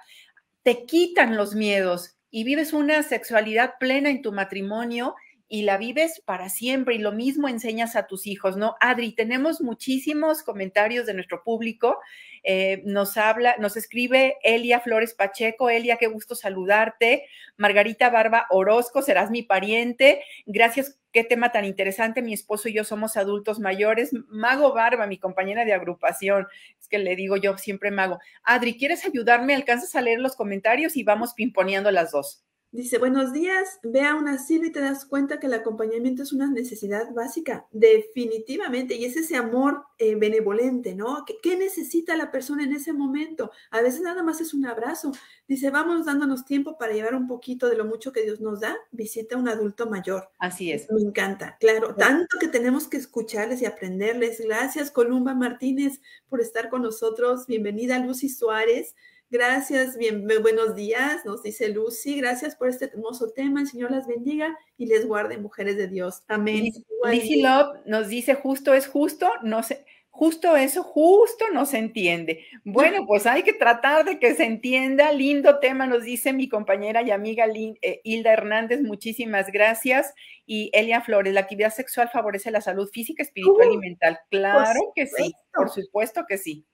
te quitan los miedos y vives una sexualidad plena en tu matrimonio y la vives para siempre. Y lo mismo enseñas a tus hijos, ¿no? Adri, tenemos muchísimos comentarios de nuestro público. Eh, nos habla, nos escribe Elia Flores Pacheco. Elia, qué gusto saludarte. Margarita Barba Orozco, serás mi pariente. Gracias, qué tema tan interesante. Mi esposo y yo somos adultos mayores. Mago Barba, mi compañera de agrupación. Es que le digo yo siempre mago. Adri, ¿quieres ayudarme? ¿Alcanzas a leer los comentarios? Y vamos pimponeando las dos. Dice, buenos días, ve a un asilo y te das cuenta que el acompañamiento es una necesidad básica, definitivamente, y es ese amor eh, benevolente, ¿no? ¿Qué, necesita la persona en ese momento? A veces nada más es un abrazo. Dice, vamos dándonos tiempo para llevar un poquito de lo mucho que Dios nos da, visita a un adulto mayor. Así es. Me encanta, claro, tanto que tenemos que escucharles y aprenderles. Gracias, Columba Martínez, por estar con nosotros. Bienvenida, Lucy Suárez. Gracias, bien, buenos días, nos dice Lucy. Gracias por este hermoso tema. El Señor las bendiga y les guarde, mujeres de Dios. Amén. Lucy Love nos dice: justo es justo, no se, justo eso, justo no se entiende. Bueno, pues hay que tratar de que se entienda. Lindo tema, nos dice mi compañera y amiga eh, Hilda Hernández. Muchísimas gracias. Y Elia Flores, la actividad sexual favorece la salud física, espiritual y uh, mental. Claro que sí, por supuesto que sí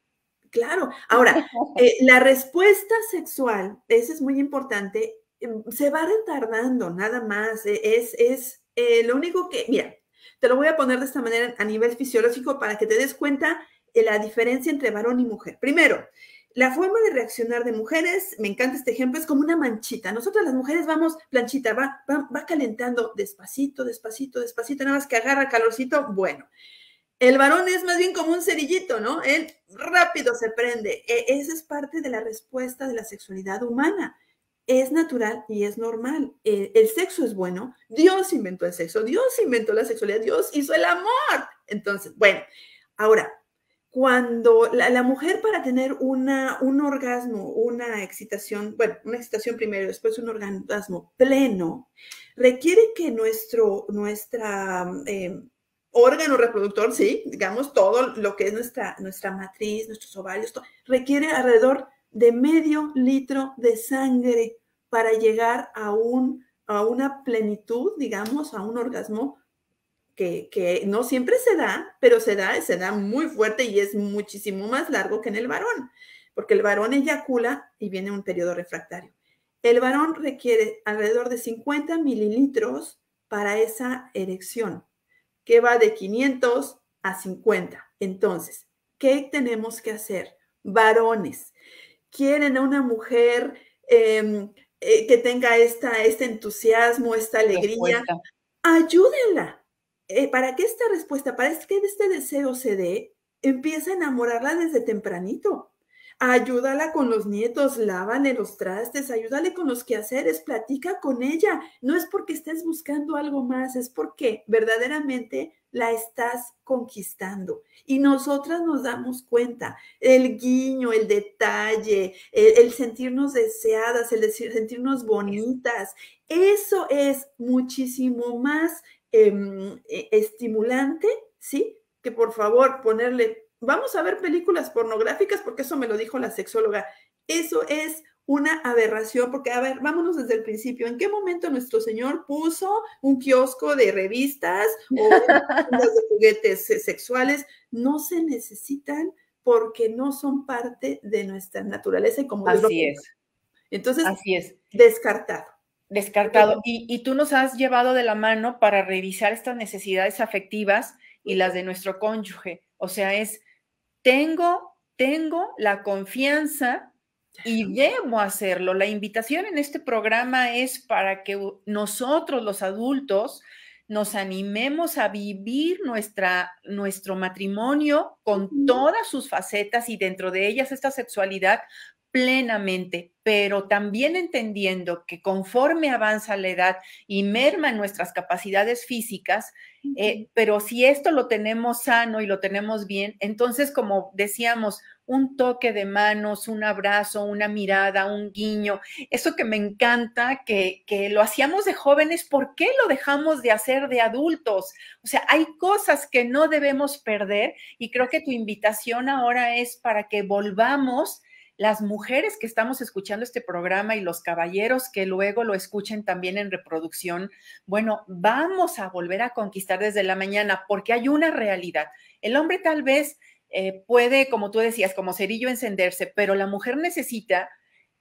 claro. Ahora, eh, la respuesta sexual, eso es muy importante, em, se va retardando nada más. E, es, es eh, lo único que, mira, te lo voy a poner de esta manera a nivel fisiológico para que te des cuenta de la diferencia entre varón y mujer. Primero, la forma de reaccionar de mujeres, me encanta este ejemplo, es como una manchita. Nosotras las mujeres vamos, planchita, va, va, va calentando despacito, despacito, despacito, nada más que agarra calorcito, bueno. El varón es más bien como un cerillito, ¿no? Él rápido se prende. E, esa es parte de la respuesta de la sexualidad humana. Es natural y es normal. E, el, sexo es bueno. Dios inventó el sexo. Dios inventó la sexualidad. Dios hizo el amor. Entonces, bueno, ahora, cuando la, mujer para tener una, un orgasmo, una excitación, bueno, una excitación primero, después un orgasmo pleno, requiere que nuestro, nuestra, eh, órgano reproductor, sí, digamos, todo lo que es nuestra, nuestra matriz, nuestros ovarios, requiere alrededor de medio litro de sangre para llegar a, a una plenitud, digamos, a un orgasmo que, no siempre se da, pero se da, se da muy fuerte y es muchísimo más largo que en el varón, porque el varón eyacula y viene un periodo refractario. El varón requiere alrededor de 50 mililitros para esa erección que va de 500 a 50. Entonces, ¿qué tenemos que hacer? Varones, quieren a una mujer em, eh, que tenga este entusiasmo, esta alegría, ayúdenla. Eh, para que esta respuesta, para que este deseo se dé, empieza a enamorarla desde tempranito ayúdala con los nietos, lávale los trastes, ayúdale con los quehaceres, platica con ella. No es porque estés buscando algo más, es porque verdaderamente la estás conquistando. Y nosotras nos damos cuenta, el guiño, el detalle, el, sentirnos deseadas, el sentirnos bonitas, eso es muchísimo más em, e, estimulante, ¿sí? Que por favor ponerle vamos a ver películas pornográficas porque eso me lo dijo la sexóloga. Eso es una aberración, porque a ver, vámonos desde el principio. ¿En qué momento nuestro Señor puso un kiosco de revistas o de juguetes sexuales? No se necesitan porque no son parte de nuestra naturaleza y como así es. Entonces, así es. Descartado. Descartado. y tú nos has llevado de la mano para revisar estas necesidades afectivas y las de nuestro cónyuge. O sea, es tengo, tengo la confianza y debo hacerlo. La invitación en este programa es para que nosotros los adultos nos animemos a vivir nuestra, nuestro matrimonio con todas sus facetas y dentro de ellas esta sexualidad plenamente, pero también entendiendo que conforme avanza la edad y merma nuestras capacidades físicas, eh, pero si esto lo tenemos sano y lo tenemos bien, entonces como decíamos, un toque de manos, un abrazo, una mirada, un guiño, eso que me encanta, que, que lo hacíamos de jóvenes, ¿por qué lo dejamos de hacer de adultos? O sea, hay cosas que no debemos perder y creo que tu invitación ahora es para que volvamos las mujeres que estamos escuchando este programa y los caballeros que luego lo escuchen también en reproducción, bueno, vamos a volver a conquistar desde la mañana porque hay una realidad. El hombre tal vez eh, puede, como tú decías, como cerillo encenderse, pero la mujer necesita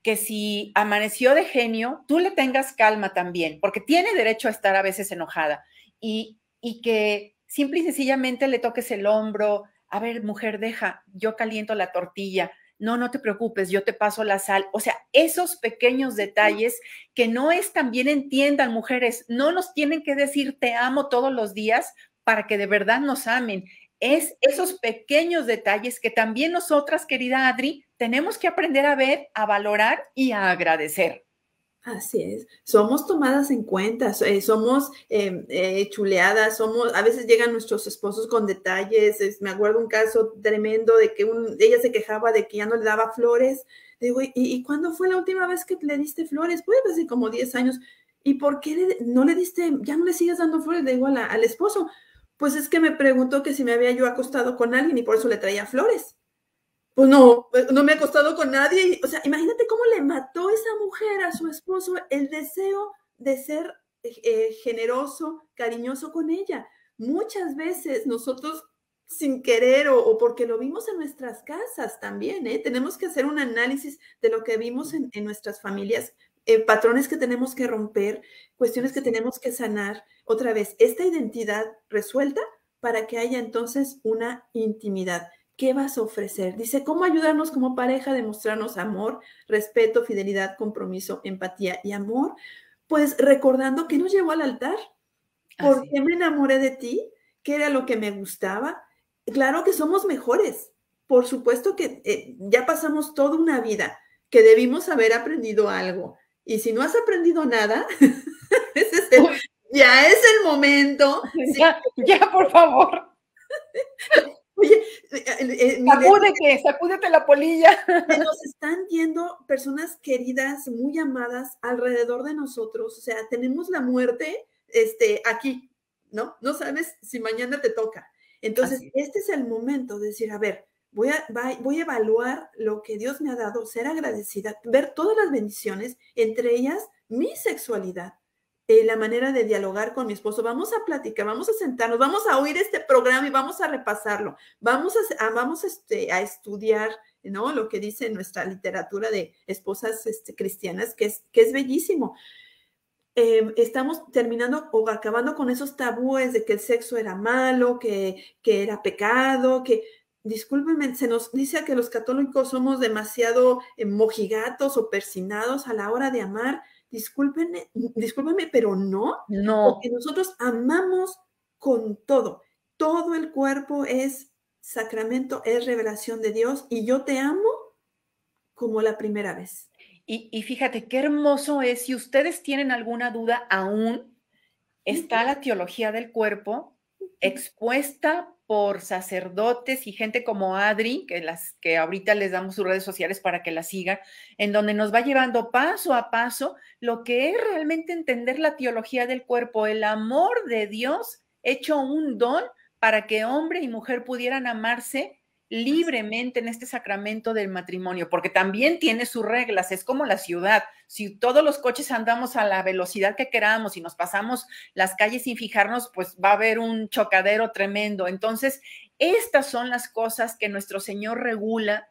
que si amaneció de genio, tú le tengas calma también, porque tiene derecho a estar a veces enojada y, y que simple y sencillamente le toques el hombro, a ver, mujer, deja, yo caliento la tortilla, no, no te preocupes, yo te paso la sal. O sea, esos pequeños detalles que no es también entiendan, mujeres, no nos tienen que decir te amo todos los días para que de verdad nos amen. Es esos pequeños detalles que también nosotras, querida Adri, tenemos que aprender a ver, a valorar y a agradecer. Así es, somos tomadas en cuenta, eh, somos eh, eh, chuleadas, somos, a veces llegan nuestros esposos con detalles, me acuerdo un caso tremendo de que un, ella se quejaba de que ya no le daba flores, digo, ¿y, cuándo fue la última vez que le diste flores? Pues ser como 10 años, ¿y por qué no le diste, ya no le sigues dando flores? Le digo al esposo, pues es que me preguntó que si me había yo acostado con alguien y por eso le traía flores pues no, pues, no me he acostado con nadie. O sea, imagínate cómo le mató esa mujer a su esposo el deseo de ser eh, eh, generoso, cariñoso con ella. Muchas veces nosotros sin querer o, porque lo vimos en nuestras casas también, ¿eh? tenemos que hacer un análisis de lo que vimos en, nuestras familias, patrones que tenemos que romper, cuestiones que tenemos que sanar. Otra vez, esta identidad resuelta para que haya entonces una intimidad. ¿Qué vas a ofrecer? Dice, ¿cómo ayudarnos como pareja a demostrarnos amor, respeto, fidelidad, compromiso, empatía y amor? Pues recordando que nos llevó al altar. ¿Por qué me enamoré de ti? ¿Qué era lo que me gustaba? Claro que somos mejores. Por supuesto que eh, ya pasamos toda una vida que debimos haber aprendido algo. Y si no has aprendido nada, ya es el momento. ya por favor. Oye, eh, eh, sacúdete, sacúdete la polilla. Nos están yendo personas queridas, muy amadas, alrededor de nosotros. O sea, tenemos la muerte este, aquí, ¿no? No sabes si mañana te toca. Entonces, este es el momento de decir, a ver, voy a, voy a evaluar lo que Dios me ha dado, ser agradecida, ver todas las bendiciones, entre ellas mi sexualidad. Eh, la manera de dialogar con mi esposo. Vamos a platicar, vamos a sentarnos, vamos a oír este programa y vamos a repasarlo. Vamos a, vamos este, estudiar ¿no? lo que dice nuestra literatura de esposas este, cristianas, que es, que es bellísimo. Em, estamos terminando o acabando con esos tabúes de que el sexo era malo, que, era pecado, que discúlpenme, se nos dice que los católicos somos demasiado eh, mojigatos o persinados a la hora de amar discúlpenme, discúlpenme, pero no. No. Porque nosotros amamos con todo. Todo el cuerpo es sacramento, es revelación de Dios y yo te amo como la primera vez. Y, y fíjate qué hermoso es, si ustedes tienen alguna duda aún, está la teología del cuerpo expuesta por sacerdotes y gente como Adri, que, las, que ahorita les damos sus redes sociales para que la sigan, en donde nos va llevando paso a paso lo que es realmente entender la teología del cuerpo, el amor de Dios hecho un don para que hombre y mujer pudieran amarse libremente en este sacramento del matrimonio, porque también tiene sus reglas, es como la ciudad. Si todos los coches andamos a la velocidad que queramos y nos pasamos las calles sin fijarnos, pues va a haber un chocadero tremendo. Entonces, estas son las cosas que nuestro Señor regula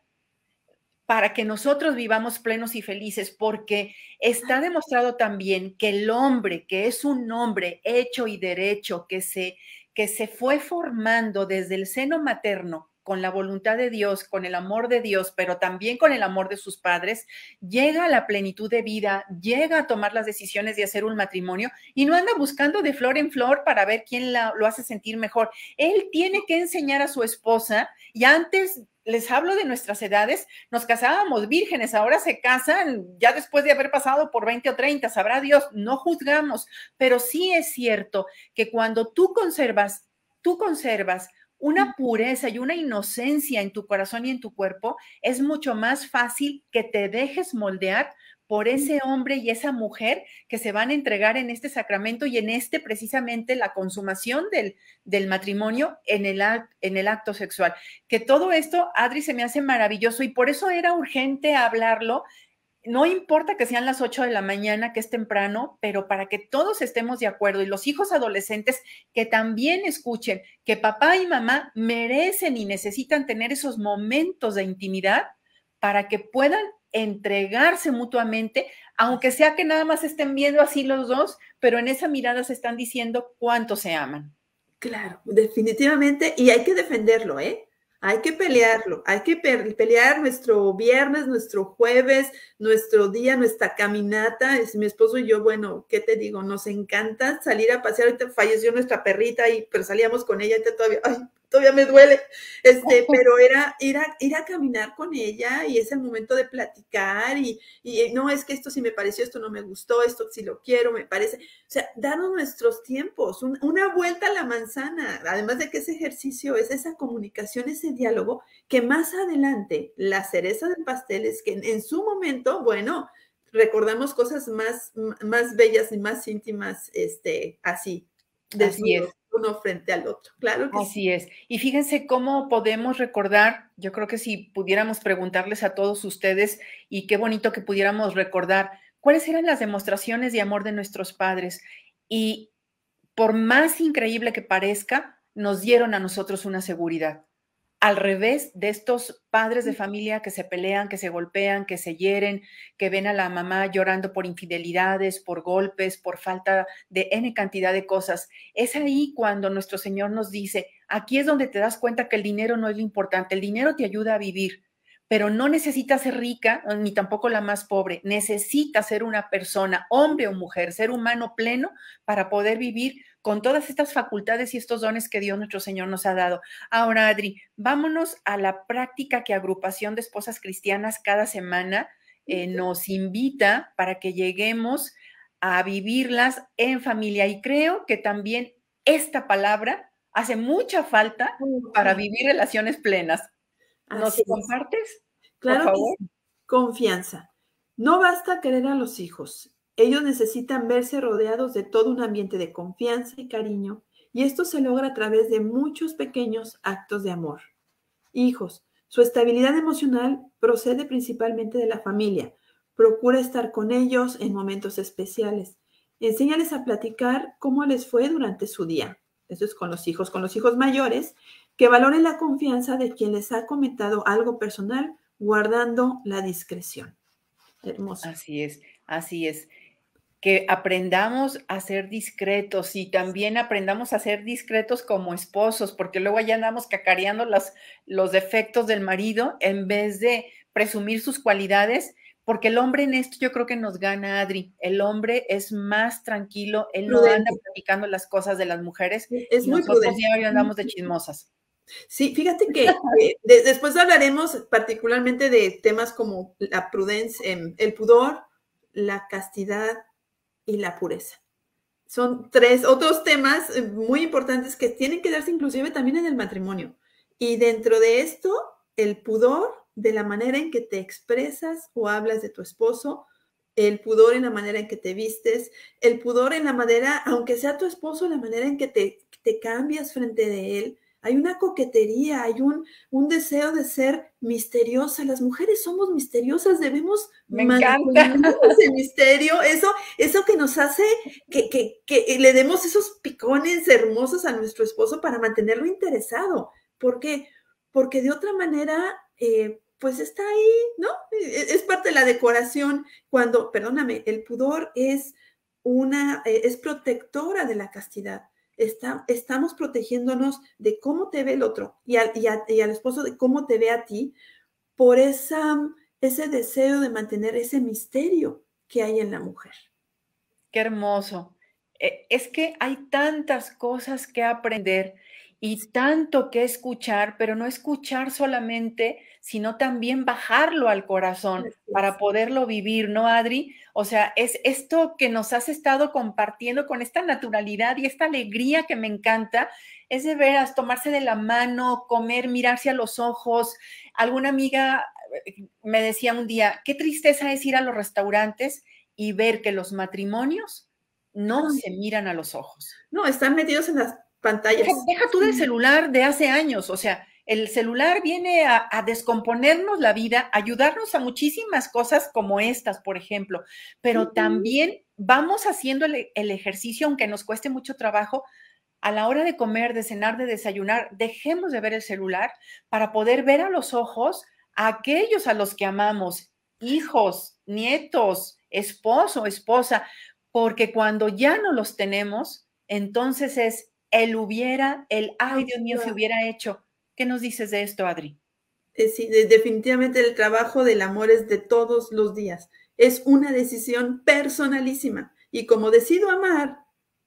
para que nosotros vivamos plenos y felices, porque está demostrado también que el hombre, que es un hombre hecho y derecho, que se, que se fue formando desde el seno materno, con la voluntad de Dios, con el amor de Dios, pero también con el amor de sus padres, llega a la plenitud de vida, llega a tomar las decisiones de hacer un matrimonio y no anda buscando de flor en flor para ver quién lo hace sentir mejor. Él tiene que enseñar a su esposa y antes les hablo de nuestras edades, nos casábamos vírgenes, ahora se casan ya después de haber pasado por 20 o 30, sabrá Dios, no juzgamos, pero sí es cierto que cuando tú conservas, tú conservas una pureza y una inocencia en tu corazón y en tu cuerpo, es mucho más fácil que te dejes moldear por ese hombre y esa mujer que se van a entregar en este sacramento y en este precisamente la consumación del, del matrimonio en el, en el acto sexual. Que todo esto, Adri, se me hace maravilloso y por eso era urgente hablarlo no importa que sean las 8 de la mañana, que es temprano, pero para que todos estemos de acuerdo y los hijos adolescentes que también escuchen que papá y mamá merecen y necesitan tener esos momentos de intimidad para que puedan entregarse mutuamente, aunque sea que nada más estén viendo así los dos, pero en esa mirada se están diciendo cuánto se aman. Claro, definitivamente, y hay que defenderlo, ¿eh? Hay que pelearlo, hay que pelear nuestro viernes, nuestro jueves, nuestro día, nuestra caminata. Es mi esposo y yo, bueno, ¿qué te digo? Nos encanta salir a pasear. Ahorita falleció nuestra perrita, y, pero salíamos con ella, ahorita todavía, todavía me duele, este, pero era ir a, caminar con ella y es el momento de platicar y, eh, no, es que esto sí me pareció, esto no me gustó, esto sí lo quiero, me parece, o sea, darnos nuestros tiempos, una vuelta a la manzana, además de que ese ejercicio es esa comunicación, ese diálogo, que más adelante la cereza del pastel es que en, su momento, bueno, recordamos cosas más, más bellas y más íntimas, este, así. Así uno frente al otro. Claro que sí. es. Y fíjense cómo podemos recordar, yo creo que si pudiéramos preguntarles a todos ustedes, y qué bonito que pudiéramos recordar, cuáles eran las demostraciones de amor de nuestros padres. Y por más increíble que parezca, nos dieron a nosotros una seguridad al revés de estos padres de familia que se pelean, que se golpean, que se hieren, que ven a la mamá llorando por infidelidades, por golpes, por falta de N cantidad de cosas. Es ahí cuando nuestro Señor nos dice, aquí es donde te das cuenta que el dinero no es lo importante, el dinero te ayuda a vivir, pero no necesitas ser rica ah, ni tampoco la más pobre, necesitas ser una persona, hombre o mujer, ser humano pleno para poder vivir con todas estas facultades y estos dones que Dios nuestro Señor nos ha dado. Ahora, Adri, vámonos a la práctica que agrupación de esposas cristianas cada semana eh, nos invita para que lleguemos a vivirlas en familia. Y creo que también esta palabra hace mucha falta para vivir relaciones plenas. ¿Nos compartes? Claro, Que sí. confianza. No basta querer a los hijos, ellos necesitan verse rodeados de todo un ambiente de confianza y cariño, y esto se logra a través de muchos pequeños actos de amor. Hijos, su estabilidad emocional procede principalmente de la familia. Procura estar con ellos en momentos especiales. Enséñales a platicar cómo les fue durante su día. Eso es con los hijos, con los hijos mayores, que valoren la confianza de quien les ha comentado algo personal, guardando la discreción. Hermoso. Así es, así es que aprendamos a ser discretos y también aprendamos a ser discretos como esposos, porque luego ya andamos cacareando los defectos del marido en vez de presumir sus cualidades, porque el hombre en esto yo creo que nos gana Adri, el hombre es más tranquilo, él no anda criticando las cosas de las mujeres, es y muy nosotros ahora andamos de chismosas. Sí, fíjate que después hablaremos particularmente de temas como la prudencia, em, el pudor, la castidad, y la pureza. Son tres otros temas eh, muy importantes que tienen que darse inclusive también en el matrimonio. Y dentro de esto, el pudor de la manera en que te expresas o hablas de tu esposo, el pudor en la manera en que te vistes, el pudor en la manera, aunque sea tu esposo, la manera en que te, te cambias frente de él, hay una coquetería, hay un, un deseo de ser misteriosa. Las mujeres somos misteriosas, debemos mantener ese misterio, eso, eso que nos hace que, que, que eh, le demos esos picones hermosos a nuestro esposo para mantenerlo interesado. ¿Por qué? Porque de otra manera, eh, pues está ahí, ¿no? Eh, es parte de la decoración. Cuando, perdóname, el pudor es una, es protectora de la castidad estamos protegiéndonos de cómo te ve el otro y al, y esposo de cómo te ve a ti por esa, ese deseo de mantener ese misterio que hay en la mujer. Qué hermoso. E, es que hay tantas cosas que aprender y tanto que escuchar, pero no escuchar solamente, sino también bajarlo al corazón para poderlo vivir, ¿no, Adri? O sea, es esto que nos has estado compartiendo con esta naturalidad y esta alegría que me encanta, es de veras tomarse de la mano, comer, mirarse a los ojos. Alguna amiga eh, me decía un día, qué tristeza es ir a los restaurantes y ver que los matrimonios no se miran a los ojos. No, están metidos en las pantallas. Deja, tú del celular de hace años, o sea, el celular viene a, descomponernos la vida, ayudarnos a muchísimas cosas como estas, por ejemplo, pero también vamos haciendo el, el, ejercicio, aunque nos cueste mucho trabajo, a la hora de comer, de cenar, de desayunar, dejemos de ver el celular para poder ver a los ojos a aquellos a los que amamos, hijos, nietos, esposo, esposa, porque cuando ya no los tenemos, entonces es el hubiera, el ay Dios mío, si hubiera hecho. ¿Qué nos dices de esto, Adri? Eh, sí, definitivamente el trabajo del amor es de todos los días. Es una decisión personalísima. Y como decido amar,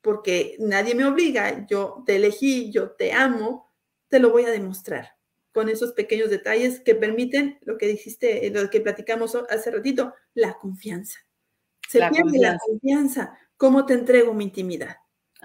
porque nadie me obliga, yo te elegí, yo te amo, te lo voy a demostrar con esos pequeños detalles que permiten lo que dijiste, eh, lo que platicamos hace ratito, la confianza. Se pierde la confianza. ¿Cómo te entrego mi intimidad?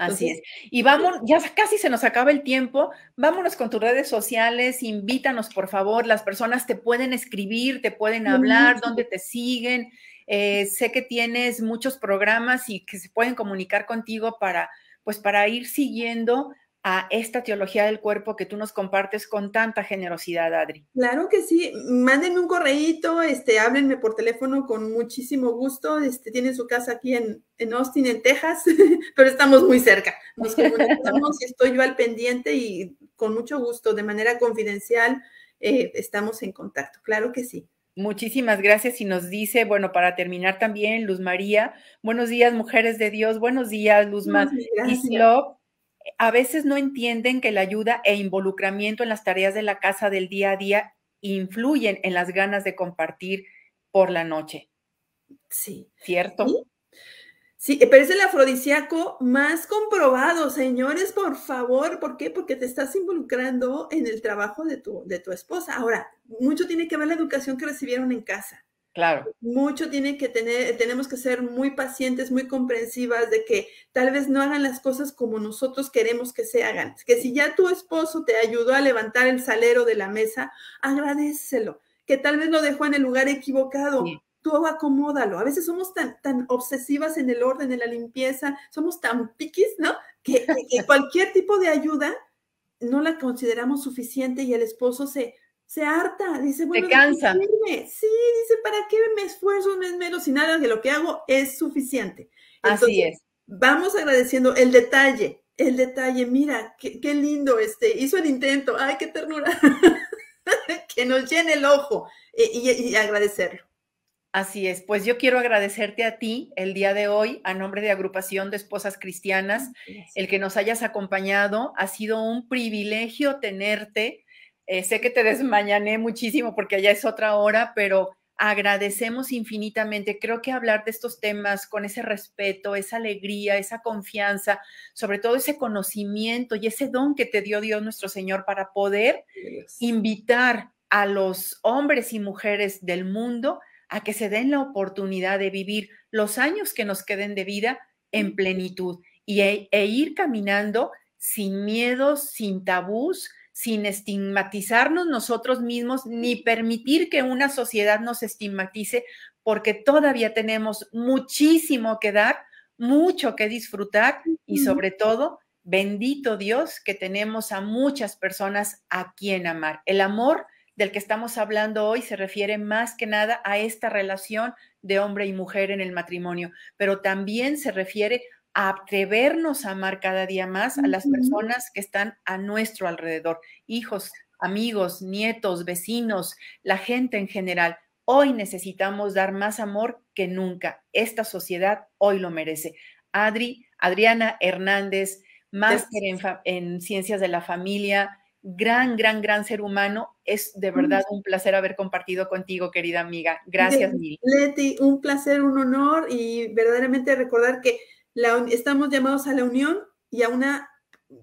Así es. Y vamos, ya casi se nos acaba el tiempo. Vámonos con tus redes sociales, invítanos por favor. Las personas te pueden escribir, te pueden hablar, dónde te siguen. Eh, sé que tienes muchos programas y que se pueden comunicar contigo para, pues, para ir siguiendo a esta teología del cuerpo que tú nos compartes con tanta generosidad, Adri. Claro que sí, mándenme un correíto, este, háblenme por teléfono con muchísimo gusto, este, tienen su casa aquí en, en Austin, en Texas, pero estamos muy cerca, nos comunicamos y estoy yo al pendiente y con mucho gusto, de manera confidencial, eh, estamos en contacto, claro que sí. Muchísimas gracias y nos dice, bueno, para terminar también, Luz María, buenos días, mujeres de Dios, buenos días, Luz María a veces no entienden que la ayuda e involucramiento en las tareas de la casa del día a día influyen en las ganas de compartir por la noche. Sí. ¿Cierto? Sí, eh, pero es el afrodisíaco más comprobado, señores, por favor. ¿Por qué? Porque te estás involucrando en el trabajo de tu, de tu esposa. Ahora, mucho tiene que ver la educación que recibieron en casa. Claro. Mucho tiene que tener, tenemos que ser muy pacientes, muy comprensivas de que tal vez no hagan las cosas como nosotros queremos que se hagan. Que si ya tu esposo te ayudó a levantar el salero de la mesa, agradecelo. Que tal vez lo dejó en el lugar equivocado. Tú acomódalo. A veces somos tan, tan obsesivas en el orden, en la limpieza, somos tan piquis, ¿no? que cualquier tipo de ayuda no la consideramos suficiente y el esposo se, se harta, dice, bueno, se cansa. Sí, dice, ¿para qué me esfuerzo, me menos si nada de lo que hago es suficiente? Así es. Vamos agradeciendo el detalle, el detalle, mira, qué, lindo este, hizo el intento, ay, qué ternura, que nos llene el ojo eh, y, agradecerlo. Así es, pues yo quiero agradecerte a ti el día de hoy a nombre de Agrupación de Esposas Cristianas, el que nos hayas acompañado. Ha sido un privilegio tenerte eh, sé que te desmañané muchísimo porque ya es otra hora, pero agradecemos infinitamente. Creo que hablar de estos temas con ese respeto, esa alegría, esa confianza, sobre todo ese conocimiento y ese don que te dio Dios nuestro Señor para poder invitar a los hombres y mujeres del mundo a que se den la oportunidad de vivir los años que nos queden de vida en plenitud y, e, e ir caminando sin miedos, sin tabús, sin estigmatizarnos nosotros mismos ni permitir que una sociedad nos estigmatice, porque todavía tenemos muchísimo que dar, mucho que disfrutar y sobre todo, bendito Dios, que tenemos a muchas personas a quien amar. El amor del que estamos hablando hoy se refiere más que nada a esta relación de hombre y mujer en el matrimonio, pero también se refiere a atrevernos a amar cada día más a las personas que están a nuestro alrededor, hijos, amigos, nietos, vecinos, la gente en general. Hoy necesitamos dar más amor que nunca. Esta sociedad hoy lo merece. Adri, Adriana Hernández, máster en, ciencias de la familia, gran, gran, gran ser humano. Es de verdad un placer haber compartido contigo, querida amiga. Gracias, Mil. Leti, un placer, un honor y verdaderamente recordar que estamos llamados a la unión y a una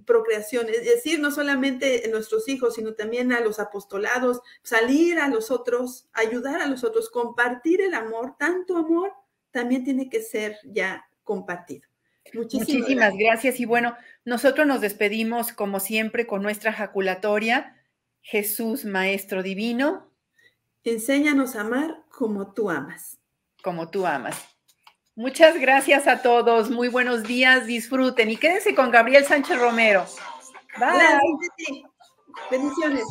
procreación, es decir, no solamente nuestros hijos, sino también a los apostolados, salir a los otros, ayudar a los otros, compartir el amor, tanto amor también tiene que ser ya compartido. Muchísimas, gracias. Y bueno, nosotros nos despedimos como siempre con nuestra jaculatoria. Jesús, Maestro Divino. Enséñanos a amar como tú amas. Como tú amas. Muchas gracias a todos. Muy buenos días. Disfruten y quédense con Gabriel Sánchez Romero. Bye. Bendiciones.